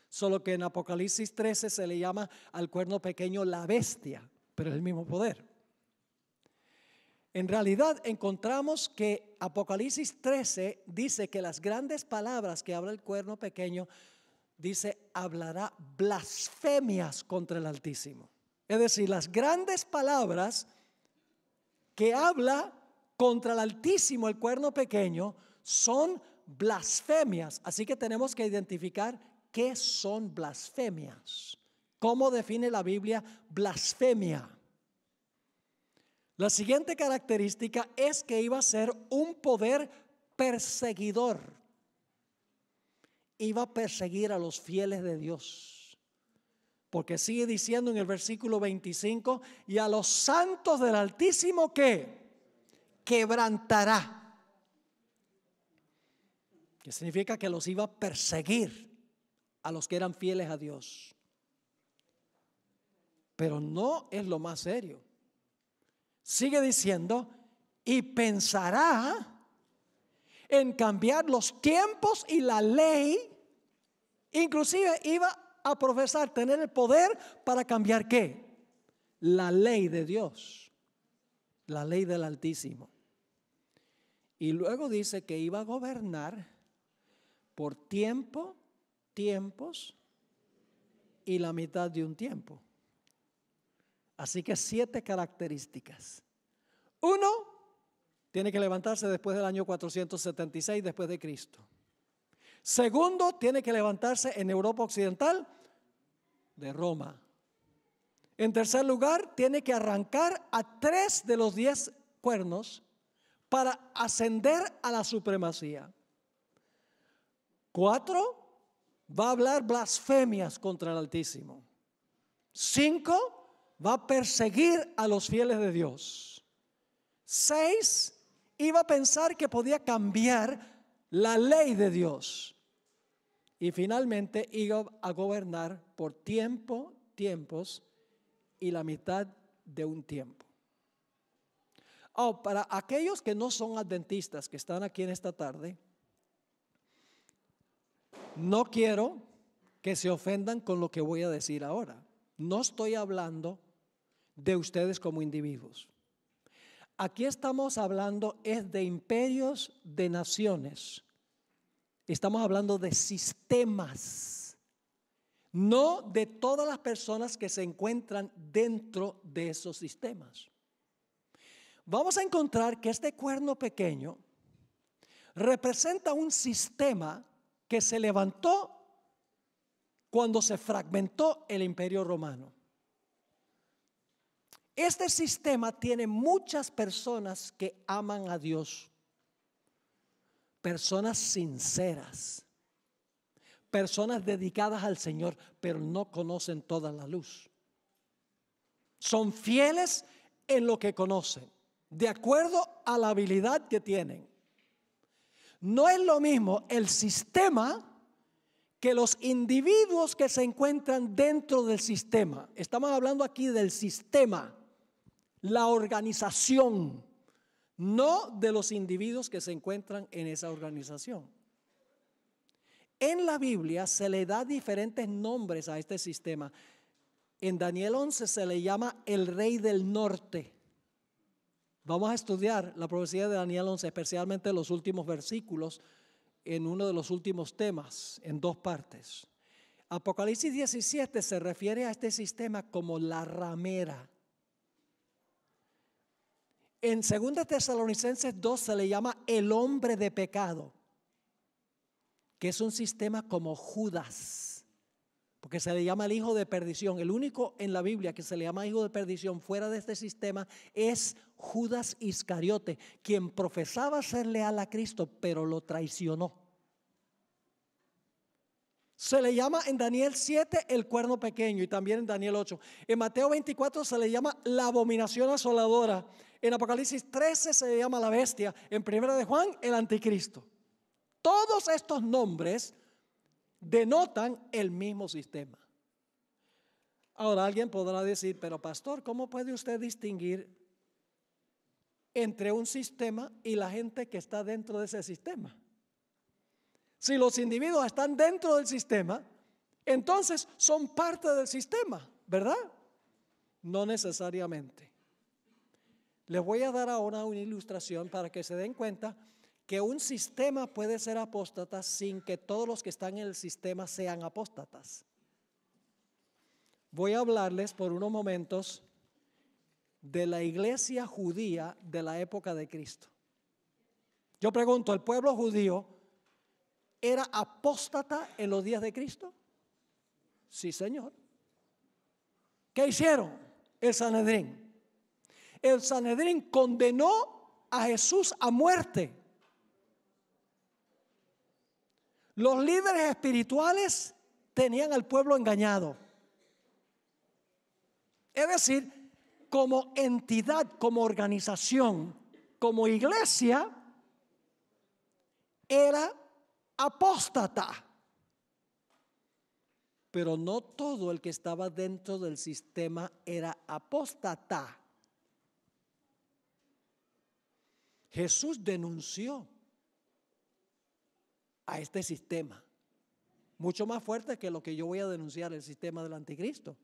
Speaker 1: solo que en Apocalipsis 13 se le llama al cuerno pequeño la bestia, pero es el mismo poder. En realidad encontramos que Apocalipsis 13 dice que las grandes palabras que habla el cuerno pequeño dice, hablará blasfemias contra el Altísimo. Es decir, las grandes palabras que habla contra el Altísimo, el cuerno pequeño, son blasfemias. Así que tenemos que identificar qué son blasfemias. ¿Cómo define la Biblia blasfemia? La siguiente característica es que iba a ser un poder perseguidor iba a perseguir a los fieles de Dios. Porque sigue diciendo en el versículo 25, y a los santos del Altísimo que quebrantará. Que significa que los iba a perseguir a los que eran fieles a Dios. Pero no es lo más serio. Sigue diciendo, y pensará en cambiar los tiempos y la ley. Inclusive iba a profesar tener el poder para cambiar qué? La ley de Dios, la ley del Altísimo. Y luego dice que iba a gobernar por tiempo, tiempos y la mitad de un tiempo. Así que siete características. Uno, tiene que levantarse después del año 476 después de Cristo. Segundo, tiene que levantarse en Europa Occidental de Roma. En tercer lugar, tiene que arrancar a tres de los diez cuernos para ascender a la supremacía. Cuatro, va a hablar blasfemias contra el Altísimo. Cinco, va a perseguir a los fieles de Dios. Seis, iba a pensar que podía cambiar la ley de Dios. Y finalmente iba a gobernar por tiempo, tiempos y la mitad de un tiempo. Oh, para aquellos que no son adventistas, que están aquí en esta tarde, no quiero que se ofendan con lo que voy a decir ahora. No estoy hablando de ustedes como individuos. Aquí estamos hablando es de imperios, de naciones. Estamos hablando de sistemas, no de todas las personas que se encuentran dentro de esos sistemas. Vamos a encontrar que este cuerno pequeño representa un sistema que se levantó cuando se fragmentó el imperio romano. Este sistema tiene muchas personas que aman a Dios, personas sinceras, personas dedicadas al Señor, pero no conocen toda la luz. Son fieles en lo que conocen, de acuerdo a la habilidad que tienen. No es lo mismo el sistema que los individuos que se encuentran dentro del sistema. Estamos hablando aquí del sistema la organización, no de los individuos que se encuentran en esa organización. En la Biblia se le da diferentes nombres a este sistema. En Daniel 11 se le llama el rey del norte. Vamos a estudiar la profecía de Daniel 11, especialmente los últimos versículos, en uno de los últimos temas, en dos partes. Apocalipsis 17 se refiere a este sistema como la ramera. En 2 Tesalonicenses 2 se le llama el hombre de pecado, que es un sistema como Judas, porque se le llama el hijo de perdición. El único en la Biblia que se le llama hijo de perdición fuera de este sistema es Judas Iscariote, quien profesaba ser leal a Cristo, pero lo traicionó. Se le llama en Daniel 7 el cuerno pequeño y también en Daniel 8. En Mateo 24 se le llama la abominación asoladora. En Apocalipsis 13 se llama la bestia. En Primera de Juan, el anticristo. Todos estos nombres denotan el mismo sistema. Ahora alguien podrá decir, pero pastor, ¿cómo puede usted distinguir entre un sistema y la gente que está dentro de ese sistema? Si los individuos están dentro del sistema, entonces son parte del sistema, ¿verdad? No necesariamente. Les voy a dar ahora una ilustración para que se den cuenta que un sistema puede ser apóstata sin que todos los que están en el sistema sean apóstatas. Voy a hablarles por unos momentos de la iglesia judía de la época de Cristo. Yo pregunto, ¿el pueblo judío era apóstata en los días de Cristo? Sí, Señor. ¿Qué hicieron? El Sanedrín el Sanedrín condenó a Jesús a muerte. Los líderes espirituales tenían al pueblo engañado. Es decir, como entidad, como organización, como iglesia, era apóstata. Pero no todo el que estaba dentro del sistema era apóstata. Jesús denunció a este sistema, mucho más fuerte que lo que yo voy a denunciar, el sistema del anticristo.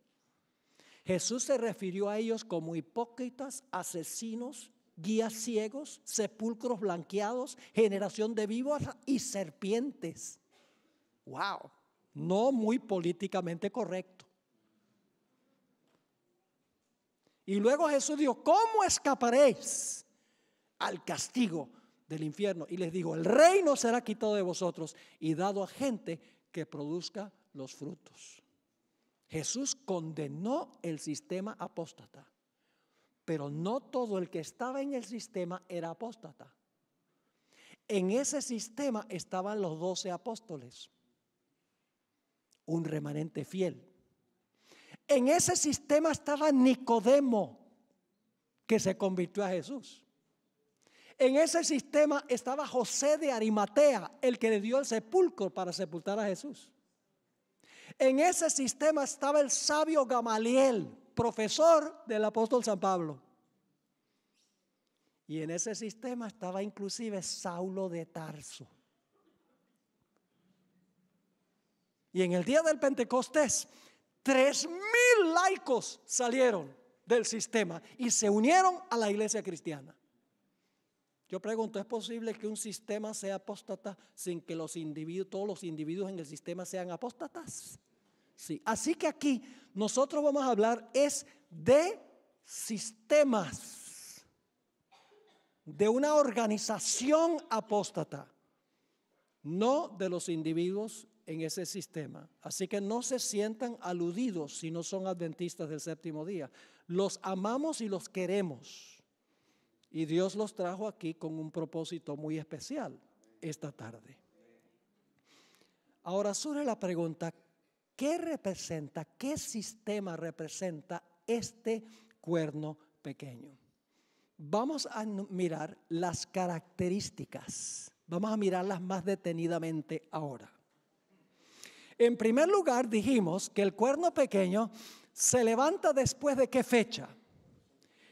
Speaker 1: Jesús se refirió a ellos como hipócritas, asesinos, guías ciegos, sepulcros blanqueados, generación de víboras y serpientes. ¡Wow! No muy políticamente correcto. Y luego Jesús dijo, ¿cómo escaparéis al castigo del infierno. Y les digo, el reino será quitado de vosotros y dado a gente que produzca los frutos. Jesús condenó el sistema apóstata, pero no todo el que estaba en el sistema era apóstata. En ese sistema estaban los doce apóstoles, un remanente fiel. En ese sistema estaba Nicodemo, que se convirtió a Jesús. En ese sistema estaba José de Arimatea, el que le dio el sepulcro para sepultar a Jesús. En ese sistema estaba el sabio Gamaliel, profesor del apóstol San Pablo. Y en ese sistema estaba inclusive Saulo de Tarso. Y en el día del Pentecostés, tres mil laicos salieron del sistema y se unieron a la iglesia cristiana. Yo pregunto, ¿es posible que un sistema sea apóstata sin que los individuos, todos los individuos en el sistema sean apóstatas? Sí. Así que aquí nosotros vamos a hablar es de sistemas, de una organización apóstata, no de los individuos en ese sistema. Así que no se sientan aludidos si no son adventistas del séptimo día. Los amamos y los queremos. Y Dios los trajo aquí con un propósito muy especial esta tarde. Ahora surge la pregunta, ¿qué representa, qué sistema representa este cuerno pequeño? Vamos a mirar las características, vamos a mirarlas más detenidamente ahora. En primer lugar, dijimos que el cuerno pequeño se levanta después de qué fecha?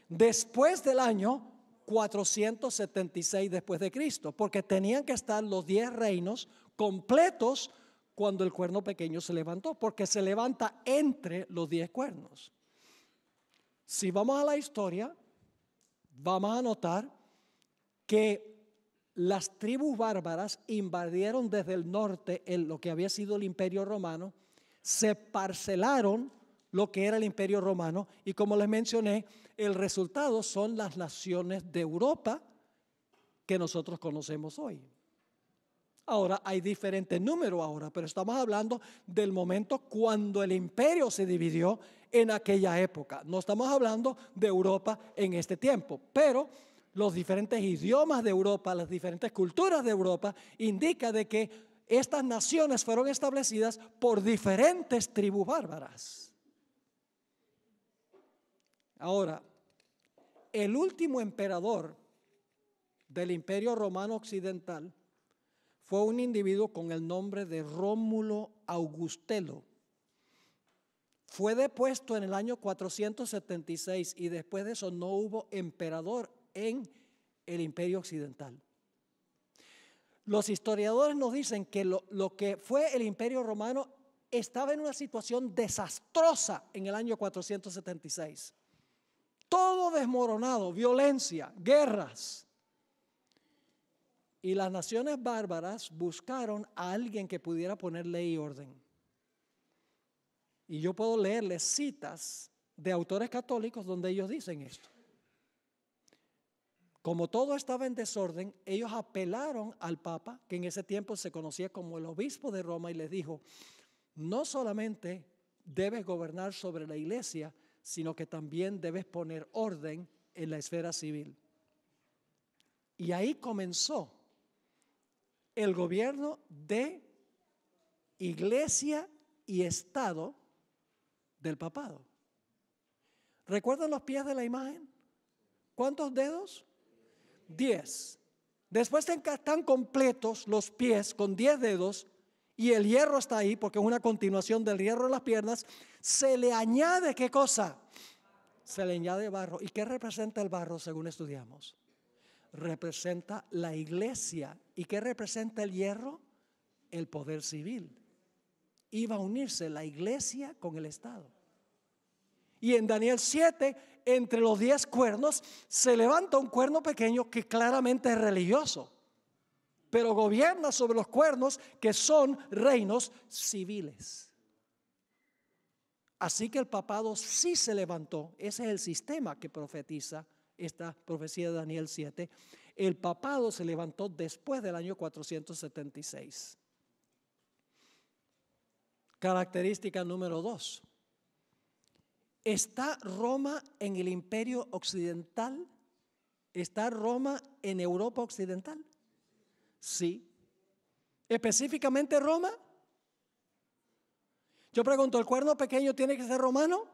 Speaker 1: Después del año 476 después de Cristo, porque tenían que estar los 10 reinos completos cuando el cuerno pequeño se levantó, porque se levanta entre los 10 cuernos. Si vamos a la historia, vamos a notar que las tribus bárbaras invadieron desde el norte en lo que había sido el imperio romano, se parcelaron lo que era el imperio romano y como les mencioné, el resultado son las naciones de Europa que nosotros conocemos hoy. Ahora, hay diferente número ahora, pero estamos hablando del momento cuando el imperio se dividió en aquella época. No estamos hablando de Europa en este tiempo, pero los diferentes idiomas de Europa, las diferentes culturas de Europa, indica de que estas naciones fueron establecidas por diferentes tribus bárbaras. Ahora, el último emperador del Imperio Romano Occidental fue un individuo con el nombre de Rómulo Augustelo. Fue depuesto en el año 476 y después de eso no hubo emperador en el Imperio Occidental. Los historiadores nos dicen que lo, lo que fue el Imperio Romano estaba en una situación desastrosa en el año 476 todo desmoronado, violencia, guerras. Y las naciones bárbaras buscaron a alguien que pudiera poner ley y orden. Y yo puedo leerles citas de autores católicos donde ellos dicen esto. Como todo estaba en desorden, ellos apelaron al Papa, que en ese tiempo se conocía como el obispo de Roma, y les dijo, no solamente debes gobernar sobre la iglesia, sino que también debes poner orden en la esfera civil. Y ahí comenzó el gobierno de iglesia y Estado del papado. ¿Recuerdan los pies de la imagen? ¿Cuántos dedos? Diez. Después están completos los pies con diez dedos y el hierro está ahí porque es una continuación del hierro de las piernas, se le añade qué cosa? Se le añade barro. ¿Y qué representa el barro según estudiamos? Representa la iglesia. ¿Y qué representa el hierro? El poder civil. Iba a unirse la iglesia con el Estado. Y en Daniel 7, entre los 10 cuernos, se levanta un cuerno pequeño que claramente es religioso pero gobierna sobre los cuernos que son reinos civiles. Así que el papado sí se levantó. Ese es el sistema que profetiza esta profecía de Daniel 7. El papado se levantó después del año 476. Característica número dos. ¿Está Roma en el imperio occidental? ¿Está Roma en Europa occidental? Sí. ¿Específicamente Roma? Yo pregunto, ¿el cuerno pequeño tiene que ser romano?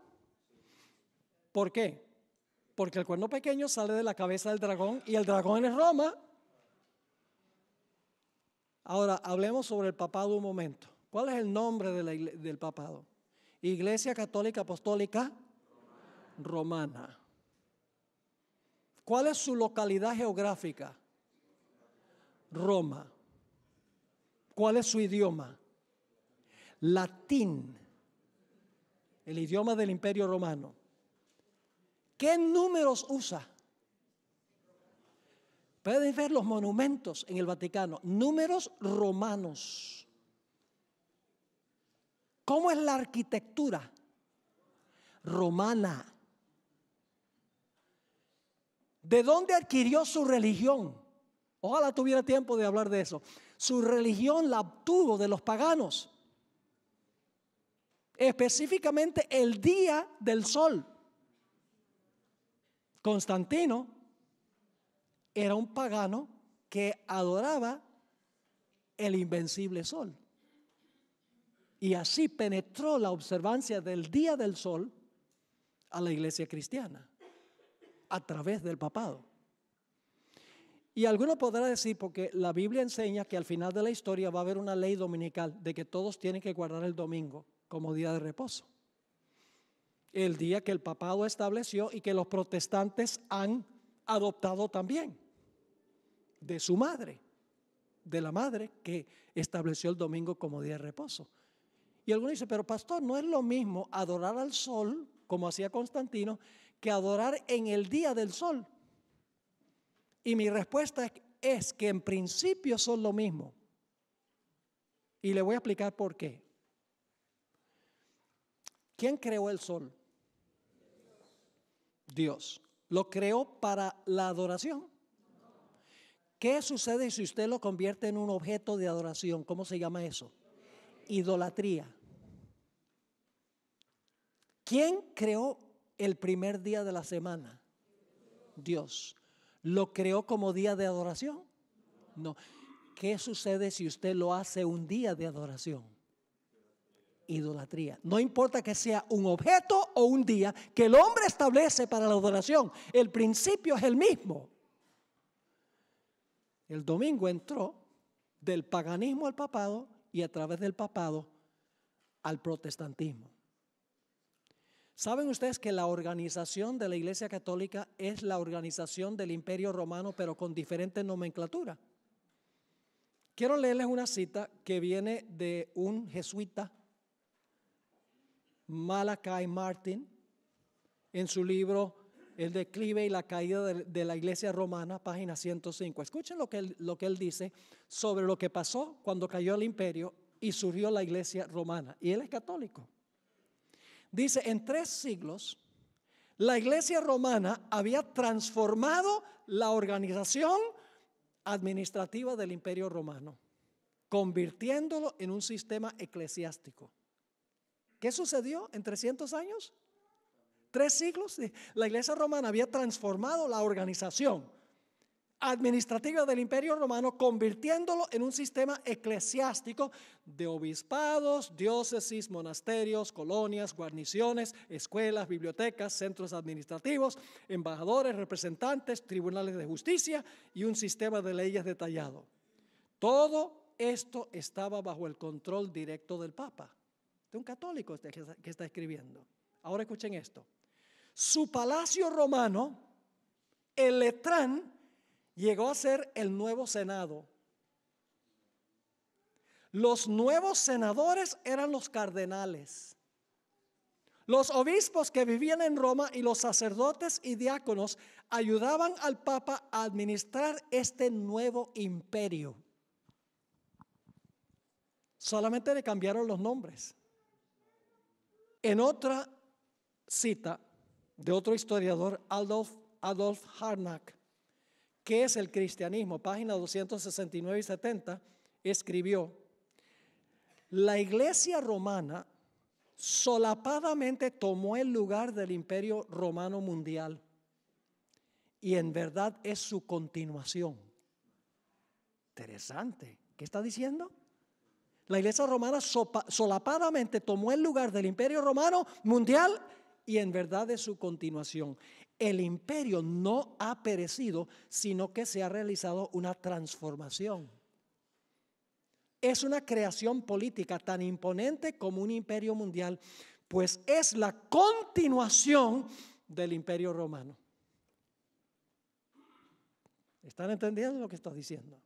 Speaker 1: ¿Por qué? Porque el cuerno pequeño sale de la cabeza del dragón y el dragón es Roma. Ahora, hablemos sobre el papado un momento. ¿Cuál es el nombre del papado? Iglesia Católica Apostólica Romana. Romana. ¿Cuál es su localidad geográfica? Roma. ¿Cuál es su idioma? Latín, el idioma del imperio romano. ¿Qué números usa? Pueden ver los monumentos en el Vaticano, números romanos. ¿Cómo es la arquitectura? Romana. ¿De dónde adquirió su religión? Ojalá tuviera tiempo de hablar de eso. Su religión la obtuvo de los paganos. Específicamente el día del sol. Constantino era un pagano que adoraba el invencible sol. Y así penetró la observancia del día del sol a la iglesia cristiana a través del papado. Y alguno podrá decir, porque la Biblia enseña que al final de la historia va a haber una ley dominical de que todos tienen que guardar el domingo como día de reposo. El día que el papado estableció y que los protestantes han adoptado también de su madre, de la madre que estableció el domingo como día de reposo. Y alguno dice, pero pastor, no es lo mismo adorar al sol, como hacía Constantino, que adorar en el día del sol. Y mi respuesta es que en principio son lo mismo. Y le voy a explicar por qué. ¿Quién creó el sol? Dios. ¿Lo creó para la adoración? ¿Qué sucede si usted lo convierte en un objeto de adoración? ¿Cómo se llama eso? Idolatría. ¿Quién creó el primer día de la semana? Dios. ¿Lo creó como día de adoración? No. ¿Qué sucede si usted lo hace un día de adoración? Idolatría. No importa que sea un objeto o un día que el hombre establece para la adoración, el principio es el mismo. El domingo entró del paganismo al papado y a través del papado al protestantismo. ¿Saben ustedes que la organización de la Iglesia Católica es la organización del Imperio Romano, pero con diferente nomenclatura? Quiero leerles una cita que viene de un jesuita, Malachi Martin, en su libro El declive y la caída de la Iglesia Romana, página 105. Escuchen lo que lo que él dice sobre lo que pasó cuando cayó el imperio y surgió la Iglesia Romana. Y él es católico. Dice, en tres siglos, la iglesia romana había transformado la organización administrativa del imperio romano, convirtiéndolo en un sistema eclesiástico. ¿Qué sucedió en 300 años? Tres siglos. La iglesia romana había transformado la organización administrativa del imperio romano, convirtiéndolo en un sistema eclesiástico de obispados, diócesis, monasterios, colonias, guarniciones, escuelas, bibliotecas, centros administrativos, embajadores, representantes, tribunales de justicia y un sistema de leyes detallado. Todo esto estaba bajo el control directo del Papa, de un católico este que está escribiendo. Ahora escuchen esto. Su palacio romano, el letrán, llegó a ser el nuevo Senado. Los nuevos senadores eran los cardenales. Los obispos que vivían en Roma y los sacerdotes y diáconos ayudaban al Papa a administrar este nuevo imperio. Solamente le cambiaron los nombres. En otra cita de otro historiador, Adolf, Harnack, ¿Qué es el cristianismo? Página 269 y 70 escribió, la iglesia romana solapadamente tomó el lugar del imperio romano mundial y en verdad es su continuación. Interesante. ¿Qué está diciendo? La iglesia romana solapadamente tomó el lugar del imperio romano mundial y en verdad es su continuación el imperio no ha perecido, sino que se ha realizado una transformación. Es una creación política tan imponente como un imperio mundial, pues es la continuación del imperio romano. ¿Están entendiendo lo que está diciendo?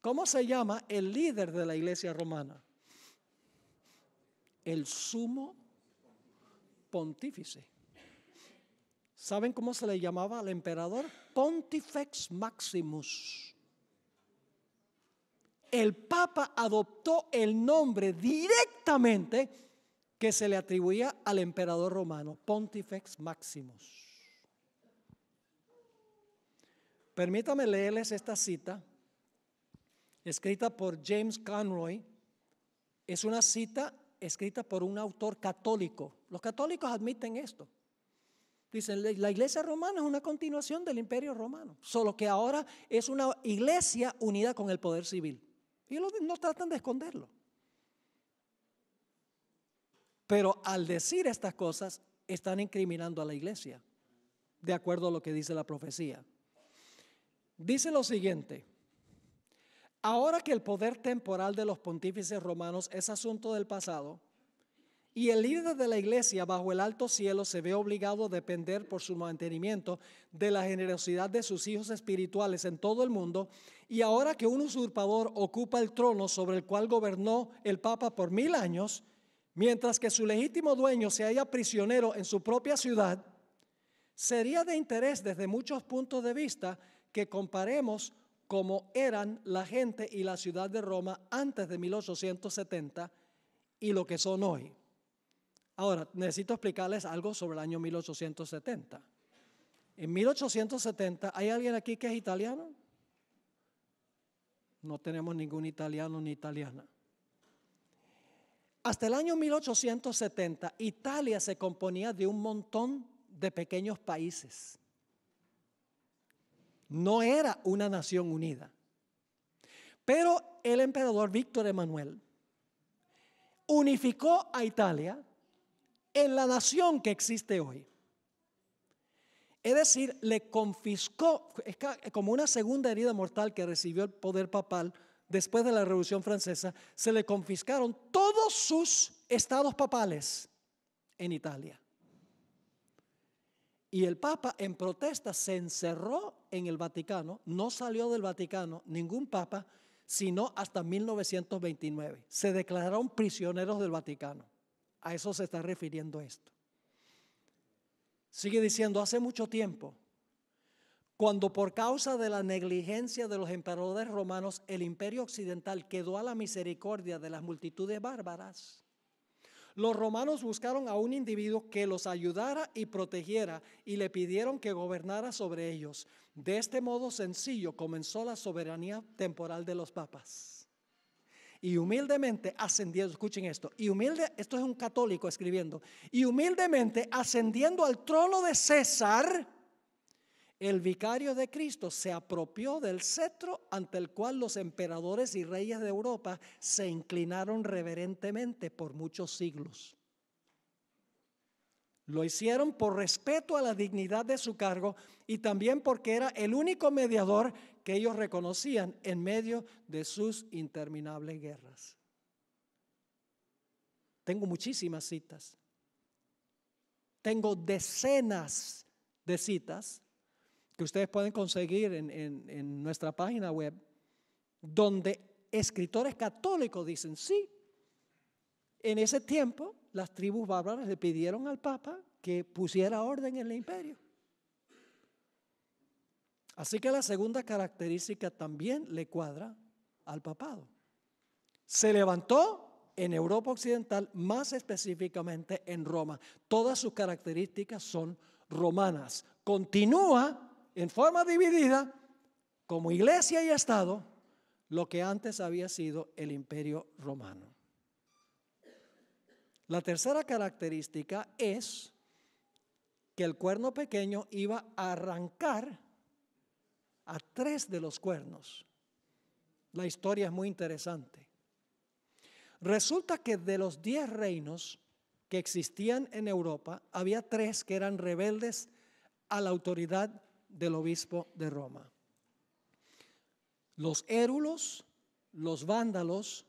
Speaker 1: ¿Cómo se llama el líder de la iglesia romana? El sumo pontífice. ¿Saben cómo se le llamaba al emperador? Pontifex Maximus. El Papa adoptó el nombre directamente que se le atribuía al emperador romano, Pontifex Maximus. Permítame leerles esta cita, escrita por James Conroy. Es una cita escrita por un autor católico. Los católicos admiten esto. Dicen, la iglesia romana es una continuación del imperio romano, solo que ahora es una iglesia unida con el poder civil. Y no tratan de esconderlo. Pero al decir estas cosas, están incriminando a la iglesia, de acuerdo a lo que dice la profecía. Dice lo siguiente, ahora que el poder temporal de los pontífices romanos es asunto del pasado, y el líder de la iglesia bajo el alto cielo se ve obligado a depender por su mantenimiento de la generosidad de sus hijos espirituales en todo el mundo. Y ahora que un usurpador ocupa el trono sobre el cual gobernó el Papa por mil años, mientras que su legítimo dueño se halla prisionero en su propia ciudad, sería de interés desde muchos puntos de vista que comparemos cómo eran la gente y la ciudad de Roma antes de 1870 y lo que son hoy. Ahora, necesito explicarles algo sobre el año 1870. En 1870, ¿hay alguien aquí que es italiano? No tenemos ningún italiano ni italiana. Hasta el año 1870, Italia se componía de un montón de pequeños países. No era una nación unida. Pero el emperador Víctor Emanuel unificó a Italia en la nación que existe hoy. Es decir, le confiscó, como una segunda herida mortal que recibió el poder papal después de la Revolución Francesa, se le confiscaron todos sus estados papales en Italia. Y el Papa en protesta se encerró en el Vaticano, no salió del Vaticano ningún Papa, sino hasta 1929. Se declararon prisioneros del Vaticano. A eso se está refiriendo esto. Sigue diciendo, hace mucho tiempo, cuando por causa de la negligencia de los emperadores romanos el imperio occidental quedó a la misericordia de las multitudes bárbaras, los romanos buscaron a un individuo que los ayudara y protegiera y le pidieron que gobernara sobre ellos. De este modo sencillo comenzó la soberanía temporal de los papas. Y humildemente ascendiendo, escuchen esto, y humilde, esto es un católico escribiendo, y humildemente ascendiendo al trono de César, el vicario de Cristo se apropió del cetro ante el cual los emperadores y reyes de Europa se inclinaron reverentemente por muchos siglos. Lo hicieron por respeto a la dignidad de su cargo y también porque era el único mediador que ellos reconocían en medio de sus interminables guerras. Tengo muchísimas citas. Tengo decenas de citas que ustedes pueden conseguir en, nuestra página web, donde escritores católicos dicen, sí, en ese tiempo las tribus bárbaras le pidieron al Papa que pusiera orden en el imperio. Así que la segunda característica también le cuadra al papado. Se levantó en Europa Occidental, más específicamente en Roma. Todas sus características son romanas. Continúa en forma dividida como iglesia y Estado lo que antes había sido el imperio romano. La tercera característica es que el cuerno pequeño iba a arrancar a tres de los cuernos. La historia es muy interesante. Resulta que de los diez reinos que existían en Europa, había tres que eran rebeldes a la autoridad del obispo de Roma. Los érulos, los vándalos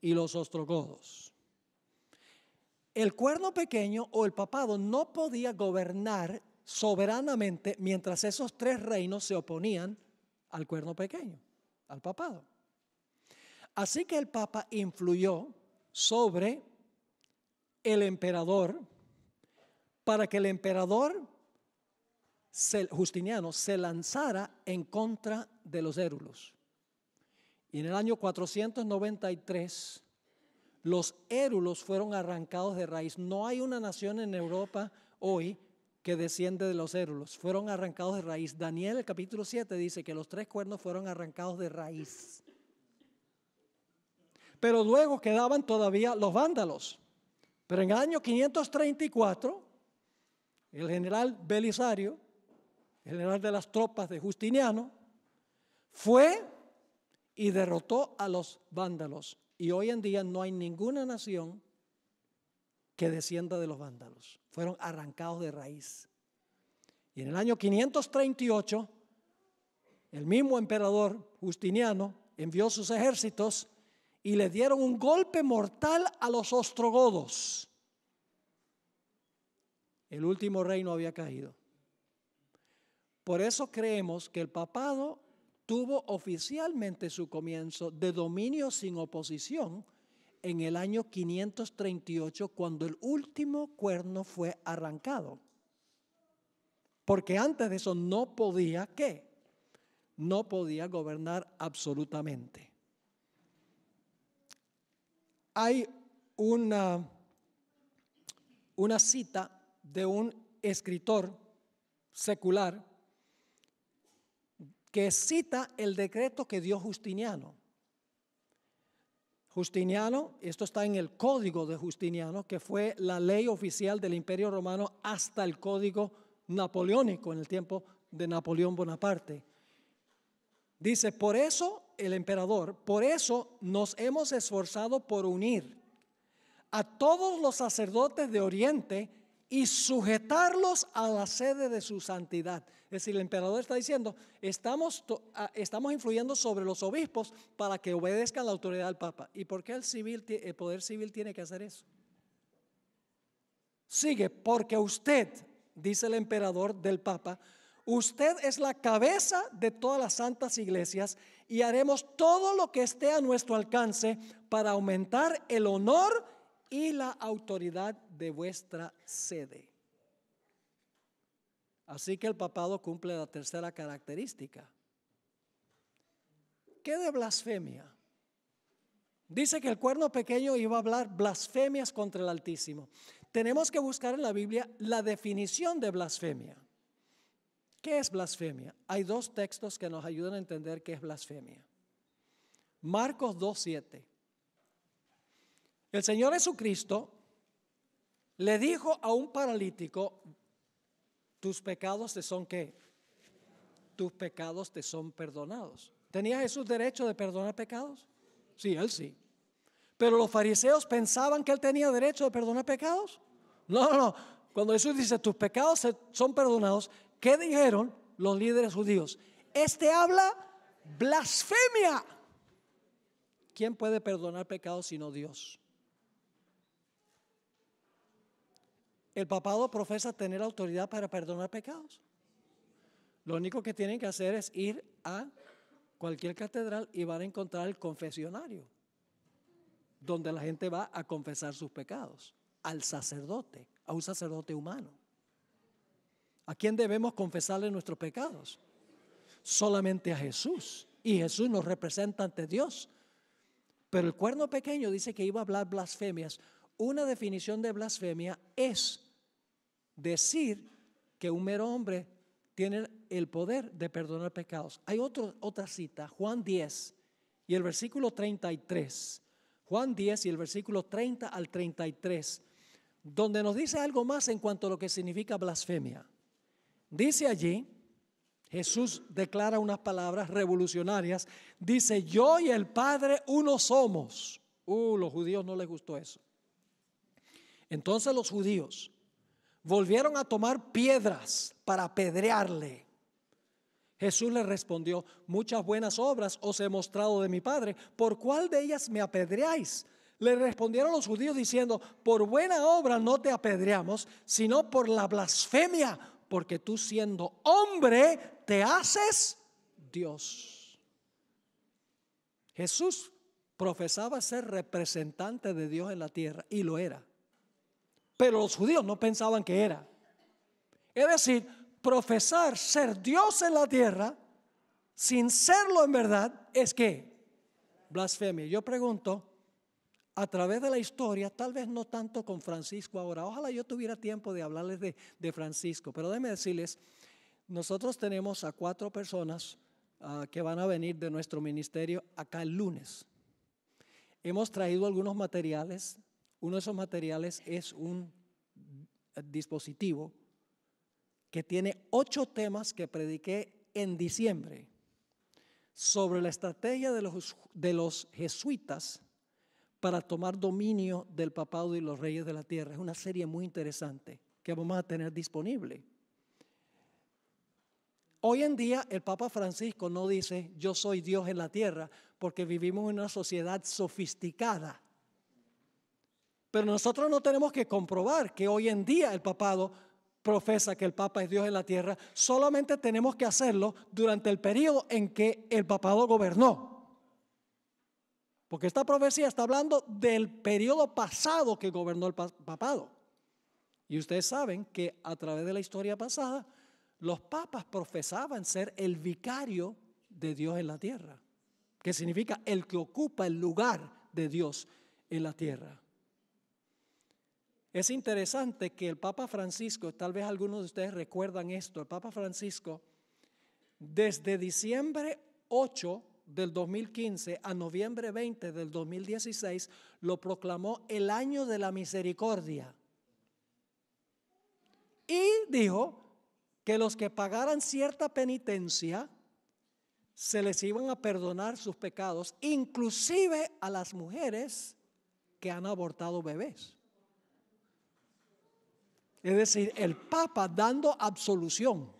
Speaker 1: y los ostrogodos. El cuerno pequeño o el papado no podía gobernar soberanamente mientras esos tres reinos se oponían al cuerno pequeño, al papado. Así que el papa influyó sobre el emperador para que el emperador Justiniano se lanzara en contra de los érulos. Y en el año 493 los érulos fueron arrancados de raíz. No hay una nación en Europa hoy que desciende de los cérulos. Fueron arrancados de raíz. Daniel, el capítulo 7, dice que los tres cuernos fueron arrancados de raíz. Pero luego quedaban todavía los vándalos. Pero en el año 534, el general Belisario, general de las tropas de Justiniano, fue y derrotó a los vándalos. Y hoy en día no hay ninguna nación que descienda de los vándalos fueron arrancados de raíz. Y en el año 538, el mismo emperador Justiniano envió sus ejércitos y le dieron un golpe mortal a los ostrogodos. El último reino había caído. Por eso creemos que el papado tuvo oficialmente su comienzo de dominio sin oposición en el año 538 cuando el último cuerno fue arrancado. Porque antes de eso no podía, ¿qué? No podía gobernar absolutamente. Hay una, una cita de un escritor secular que cita el decreto que dio Justiniano Justiniano, esto está en el código de Justiniano, que fue la ley oficial del Imperio Romano hasta el código napoleónico en el tiempo de Napoleón Bonaparte. Dice, por eso el emperador, por eso nos hemos esforzado por unir a todos los sacerdotes de Oriente y sujetarlos a la sede de su santidad. Es decir, el emperador está diciendo, estamos, estamos influyendo sobre los obispos para que obedezcan la autoridad del Papa. ¿Y por qué el, el poder civil tiene que hacer eso? Sigue, porque usted, dice el emperador del Papa, usted es la cabeza de todas las santas iglesias y haremos todo lo que esté a nuestro alcance para aumentar el honor y la autoridad de vuestra sede. Así que el papado cumple la tercera característica. ¿Qué de blasfemia? Dice que el cuerno pequeño iba a hablar blasfemias contra el Altísimo. Tenemos que buscar en la Biblia la definición de blasfemia. ¿Qué es blasfemia? Hay dos textos que nos ayudan a entender qué es blasfemia. Marcos 2.7. El Señor Jesucristo le dijo a un paralítico, tus pecados te son qué? Tus pecados te son perdonados. ¿Tenía Jesús derecho de perdonar pecados? Sí, él sí. Pero los fariseos pensaban que él tenía derecho de perdonar pecados. No, no, no. Cuando Jesús dice, tus pecados son perdonados, ¿qué dijeron los líderes judíos? Este habla blasfemia. ¿Quién puede perdonar pecados sino Dios? El papado profesa tener autoridad para perdonar pecados. Lo único que tienen que hacer es ir a cualquier catedral y van a encontrar el confesionario, donde la gente va a confesar sus pecados, al sacerdote, a un sacerdote humano. ¿A quién debemos confesarle nuestros pecados? Solamente a Jesús. Y Jesús nos representa ante Dios. Pero el cuerno pequeño dice que iba a hablar blasfemias. Una definición de blasfemia es decir que un mero hombre tiene el poder de perdonar pecados. Hay otro, otra cita, Juan 10 y el versículo 33. Juan 10 y el versículo 30 al 33, donde nos dice algo más en cuanto a lo que significa blasfemia. Dice allí, Jesús declara unas palabras revolucionarias, dice, yo y el Padre uno somos. Uh, los judíos no les gustó eso. Entonces los judíos volvieron a tomar piedras para apedrearle. Jesús le respondió, muchas buenas obras os he mostrado de mi Padre, ¿por cuál de ellas me apedreáis? Le respondieron los judíos diciendo, por buena obra no te apedreamos, sino por la blasfemia, porque tú siendo hombre te haces Dios. Jesús profesaba ser representante de Dios en la tierra y lo era pero los judíos no pensaban que era. Es decir, profesar ser Dios en la tierra sin serlo en verdad es que blasfemia. Yo pregunto, a través de la historia, tal vez no tanto con Francisco ahora, ojalá yo tuviera tiempo de hablarles de, Francisco, pero déjenme decirles, nosotros tenemos a cuatro personas ah, que van a venir de nuestro ministerio acá el lunes. Hemos traído algunos materiales uno de esos materiales es un eh, dispositivo que tiene ocho temas que prediqué en diciembre sobre la estrategia de los, de los jesuitas para tomar dominio del papado y los reyes de la tierra. Es una serie muy interesante que vamos a tener disponible. Hoy en día el Papa Francisco no dice yo soy Dios en la tierra porque vivimos en una sociedad sofisticada pero nosotros no tenemos que comprobar que hoy en día el papado profesa que el Papa es Dios en la tierra, solamente tenemos que hacerlo durante el periodo en que el papado gobernó. Porque esta profecía está hablando del periodo pasado que gobernó el papado. Y ustedes saben que a través de la historia pasada, los papas profesaban ser el vicario de Dios en la tierra, que significa el que ocupa el lugar de Dios en la tierra. Es interesante que el Papa Francisco, tal vez algunos de ustedes recuerdan esto, el Papa Francisco, desde diciembre 8 del 2015 a noviembre 20 del 2016, lo proclamó el año de la misericordia. Y dijo que los que pagaran cierta penitencia, se les iban a perdonar sus pecados, inclusive a las mujeres que han abortado bebés. Es decir, el Papa dando absolución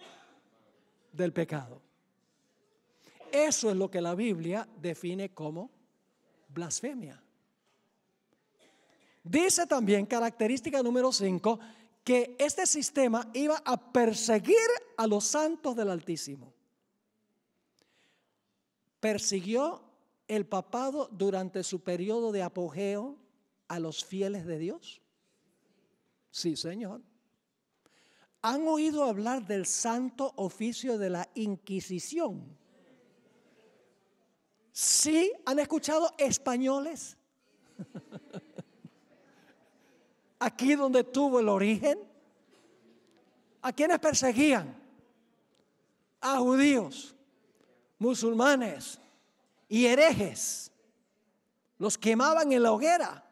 Speaker 1: del pecado. Eso es lo que la Biblia define como blasfemia. Dice también, característica número 5, que este sistema iba a perseguir a los santos del Altísimo. Persiguió el papado durante su periodo de apogeo a los fieles de Dios. Sí, Señor. ¿Han oído hablar del santo oficio de la Inquisición? ¿Sí? ¿Han escuchado españoles? Aquí donde tuvo el origen. ¿A quiénes perseguían? A judíos, musulmanes y herejes. Los quemaban en la hoguera.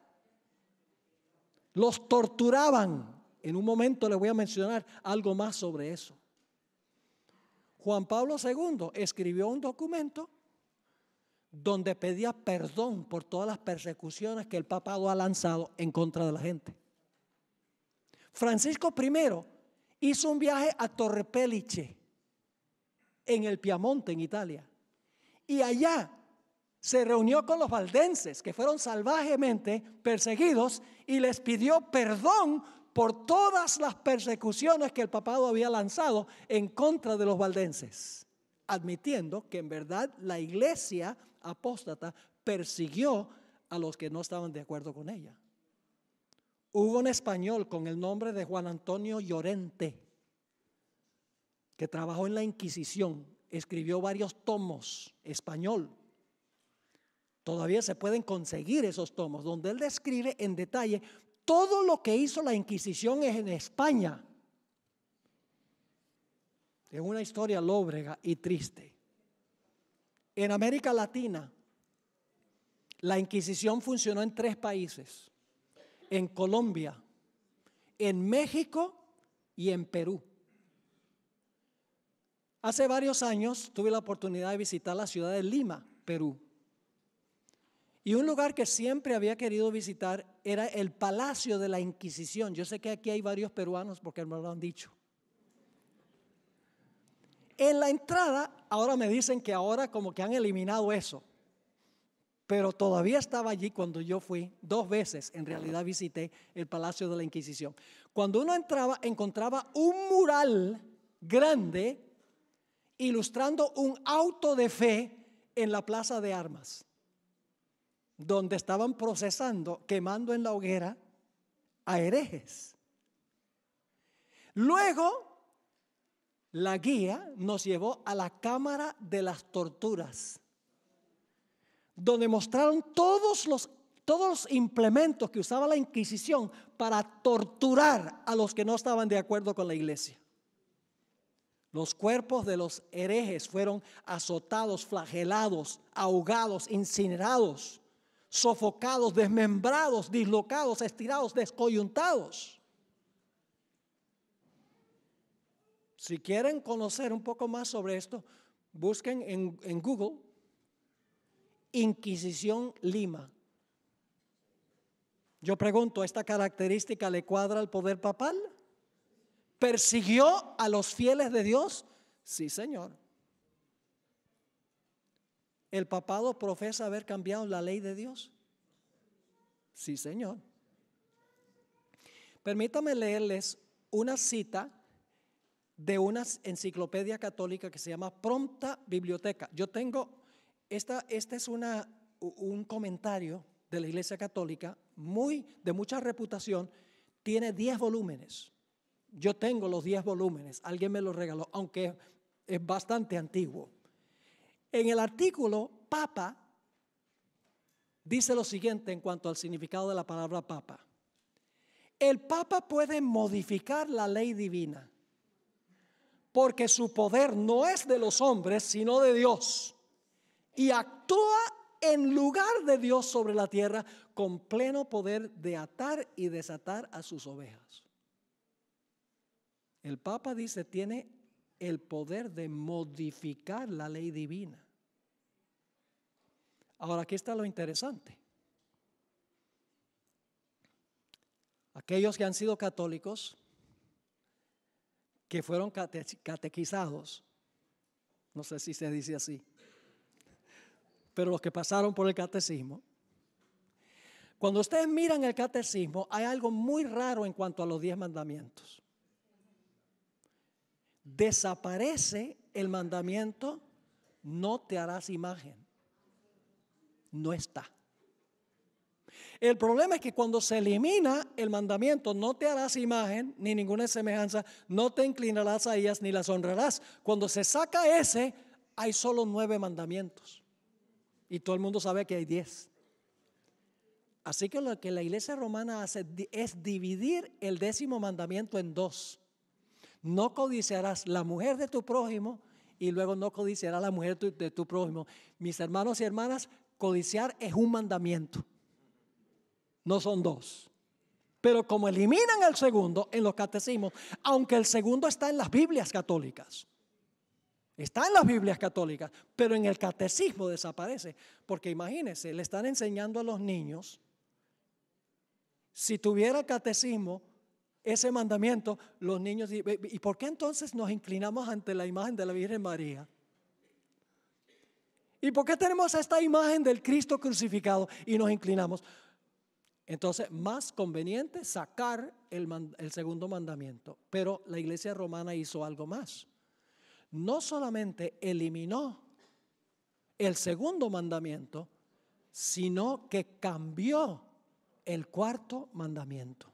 Speaker 1: Los torturaban en un momento le voy a mencionar algo más sobre eso. Juan Pablo II escribió un documento donde pedía perdón por todas las persecuciones que el papado ha lanzado en contra de la gente. Francisco I hizo un viaje a Torre en el Piamonte, en Italia. Y allá se reunió con los valdenses, que fueron salvajemente perseguidos, y les pidió perdón por todas las persecuciones que el papado había lanzado en contra de los valdenses, admitiendo que en verdad la iglesia apóstata persiguió a los que no estaban de acuerdo con ella. Hubo un español con el nombre de Juan Antonio Llorente, que trabajó en la Inquisición, escribió varios tomos español. Todavía se pueden conseguir esos tomos, donde él describe en detalle todo lo que hizo la Inquisición es en España. Es una historia lóbrega y triste. En América Latina, la Inquisición funcionó en tres países, en Colombia, en México y en Perú. Hace varios años tuve la oportunidad de visitar la ciudad de Lima, Perú. Y un lugar que siempre había querido visitar era el Palacio de la Inquisición. Yo sé que aquí hay varios peruanos porque me lo han dicho. En la entrada, ahora me dicen que ahora como que han eliminado eso. Pero todavía estaba allí cuando yo fui, dos veces en realidad visité el Palacio de la Inquisición. Cuando uno entraba, encontraba un mural grande ilustrando un auto de fe en la Plaza de Armas donde estaban procesando, quemando en la hoguera a herejes. Luego, la guía nos llevó a la cámara de las torturas, donde mostraron todos los, todos implementos que usaba la Inquisición para torturar a los que no estaban de acuerdo con la iglesia. Los cuerpos de los herejes fueron azotados, flagelados, ahogados, incinerados sofocados, desmembrados, dislocados, estirados, descoyuntados. Si quieren conocer un poco más sobre esto, busquen en, Google Inquisición Lima. Yo pregunto, ¿esta característica le cuadra al poder papal? ¿Persiguió a los fieles de Dios? Sí, Señor. ¿El papado profesa haber cambiado la ley de Dios? Sí, Señor. Permítame leerles una cita de una enciclopedia católica que se llama Prompta Biblioteca. Yo tengo, esta, esta es una, un comentario de la Iglesia Católica muy, de mucha reputación, tiene 10 volúmenes. Yo tengo los 10 volúmenes, alguien me los regaló, aunque es bastante antiguo. En el artículo papa dice lo siguiente en cuanto al significado de la palabra papa. El papa puede modificar la ley divina porque su poder no es de los hombres, sino de Dios. Y actúa en lugar de Dios sobre la tierra con pleno poder de atar y desatar a sus ovejas. El Papa dice, tiene el poder de modificar la ley divina. Ahora aquí está lo interesante. Aquellos que han sido católicos, que fueron catequizados, no sé si se dice así, pero los que pasaron por el catecismo, cuando ustedes miran el catecismo, hay algo muy raro en cuanto a los diez mandamientos. Desaparece el mandamiento, no te harás imagen no está. El problema es que cuando se elimina el mandamiento, no te harás imagen ni ninguna semejanza, no te inclinarás a ellas ni las honrarás. Cuando se saca ese, hay solo nueve mandamientos. Y todo el mundo sabe que hay diez. Así que lo que la iglesia romana hace es dividir el décimo mandamiento en dos. No codiciarás la mujer de tu prójimo y luego no codiciarás la mujer de tu prójimo. Mis hermanos y hermanas, codiciar es un mandamiento. No son dos. Pero como eliminan el segundo en los catecismos, aunque el segundo está en las Biblias católicas, está en las Biblias católicas, pero en el catecismo desaparece. Porque imagínense, le están enseñando a los niños, si tuviera catecismo ese mandamiento, los niños, ¿y por qué entonces nos inclinamos ante la imagen de la Virgen María? ¿Y por qué tenemos esta imagen del Cristo crucificado y nos inclinamos? Entonces, más conveniente sacar el, segundo mandamiento. Pero la iglesia romana hizo algo más. No solamente eliminó el segundo mandamiento, sino que cambió el cuarto mandamiento.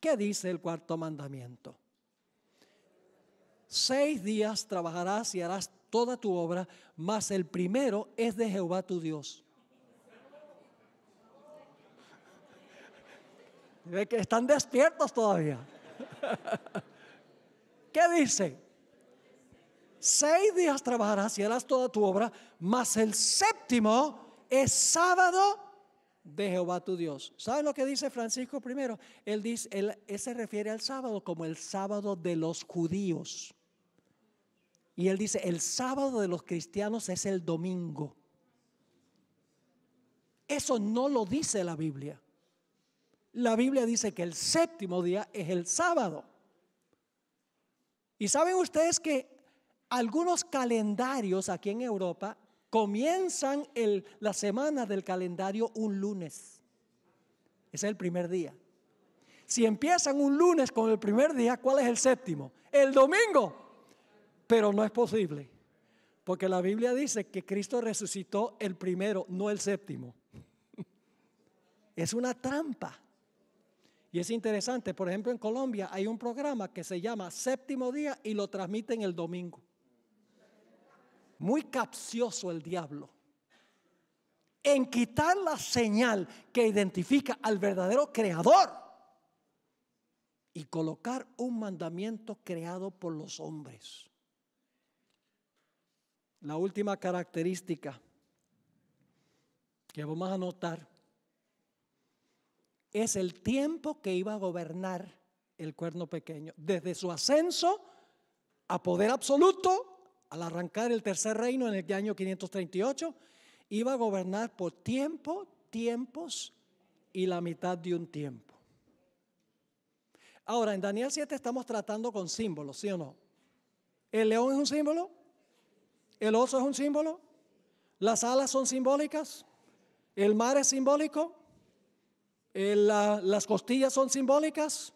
Speaker 1: ¿Qué dice el cuarto mandamiento? Seis días trabajarás y harás toda tu obra, más el primero es de Jehová tu Dios. ve que están despiertos todavía. ¿Qué dice? Seis días trabajarás y harás toda tu obra, mas el séptimo es sábado de Jehová tu Dios. ¿Sabes lo que dice Francisco primero? Él dice, él, él se refiere al sábado como el sábado de los judíos. Y él dice, el sábado de los cristianos es el domingo. Eso no lo dice la Biblia. La Biblia dice que el séptimo día es el sábado. Y saben ustedes que algunos calendarios aquí en Europa comienzan la semana del calendario un lunes. Ese es el primer día. Si empiezan un lunes con el primer día, ¿cuál es el séptimo? El domingo. Pero no es posible. Porque la Biblia dice que Cristo resucitó el primero, no el séptimo. Es una trampa. Y es interesante, por ejemplo, en Colombia hay un programa que se llama Séptimo Día y lo transmiten el domingo. Muy capcioso el diablo. En quitar la señal que identifica al verdadero creador y colocar un mandamiento creado por los hombres la última característica que vamos a notar es el tiempo que iba a gobernar el cuerno pequeño, desde su ascenso a poder absoluto, al arrancar el tercer reino en el año 538, iba a gobernar por tiempo, tiempos y la mitad de un tiempo. Ahora, en Daniel 7 estamos tratando con símbolos, ¿sí o no? ¿El león es un símbolo? El oso es un símbolo. Las alas son simbólicas. El mar es simbólico. las costillas son simbólicas.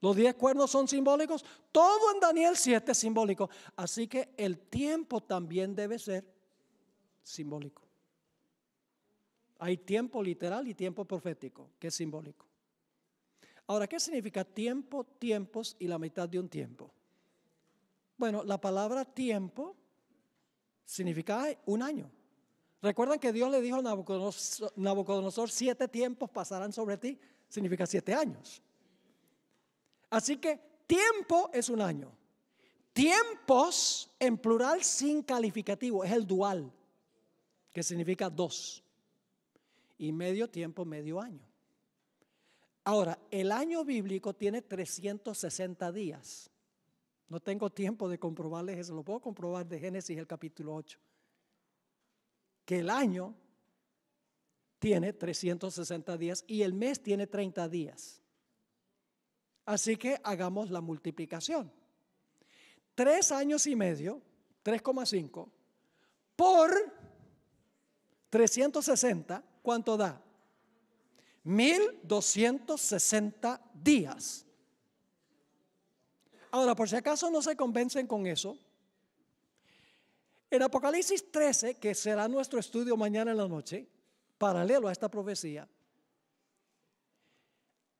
Speaker 1: Los diez cuernos son simbólicos. Todo en Daniel 7 es simbólico. Así que el tiempo también debe ser simbólico. Hay tiempo literal y tiempo profético, que es simbólico. Ahora, ¿qué significa tiempo, tiempos y la mitad de un tiempo? Bueno, la palabra tiempo Significa un año. Recuerdan que Dios le dijo a Nabucodonosor, Nabucodonosor siete tiempos pasarán sobre ti, significa siete años. Así que tiempo es un año. Tiempos en plural sin calificativo, es el dual, que significa dos. Y medio tiempo, medio año. Ahora, el año bíblico tiene 360 días. No tengo tiempo de comprobarles eso, lo puedo comprobar de Génesis el capítulo 8. Que el año tiene 360 días y el mes tiene 30 días. Así que hagamos la multiplicación. Tres años y medio, 3,5, por 360, ¿cuánto da? 1260 días. Ahora, por si acaso no se convencen con eso, en Apocalipsis 13, que será nuestro estudio mañana en la noche, paralelo a esta profecía,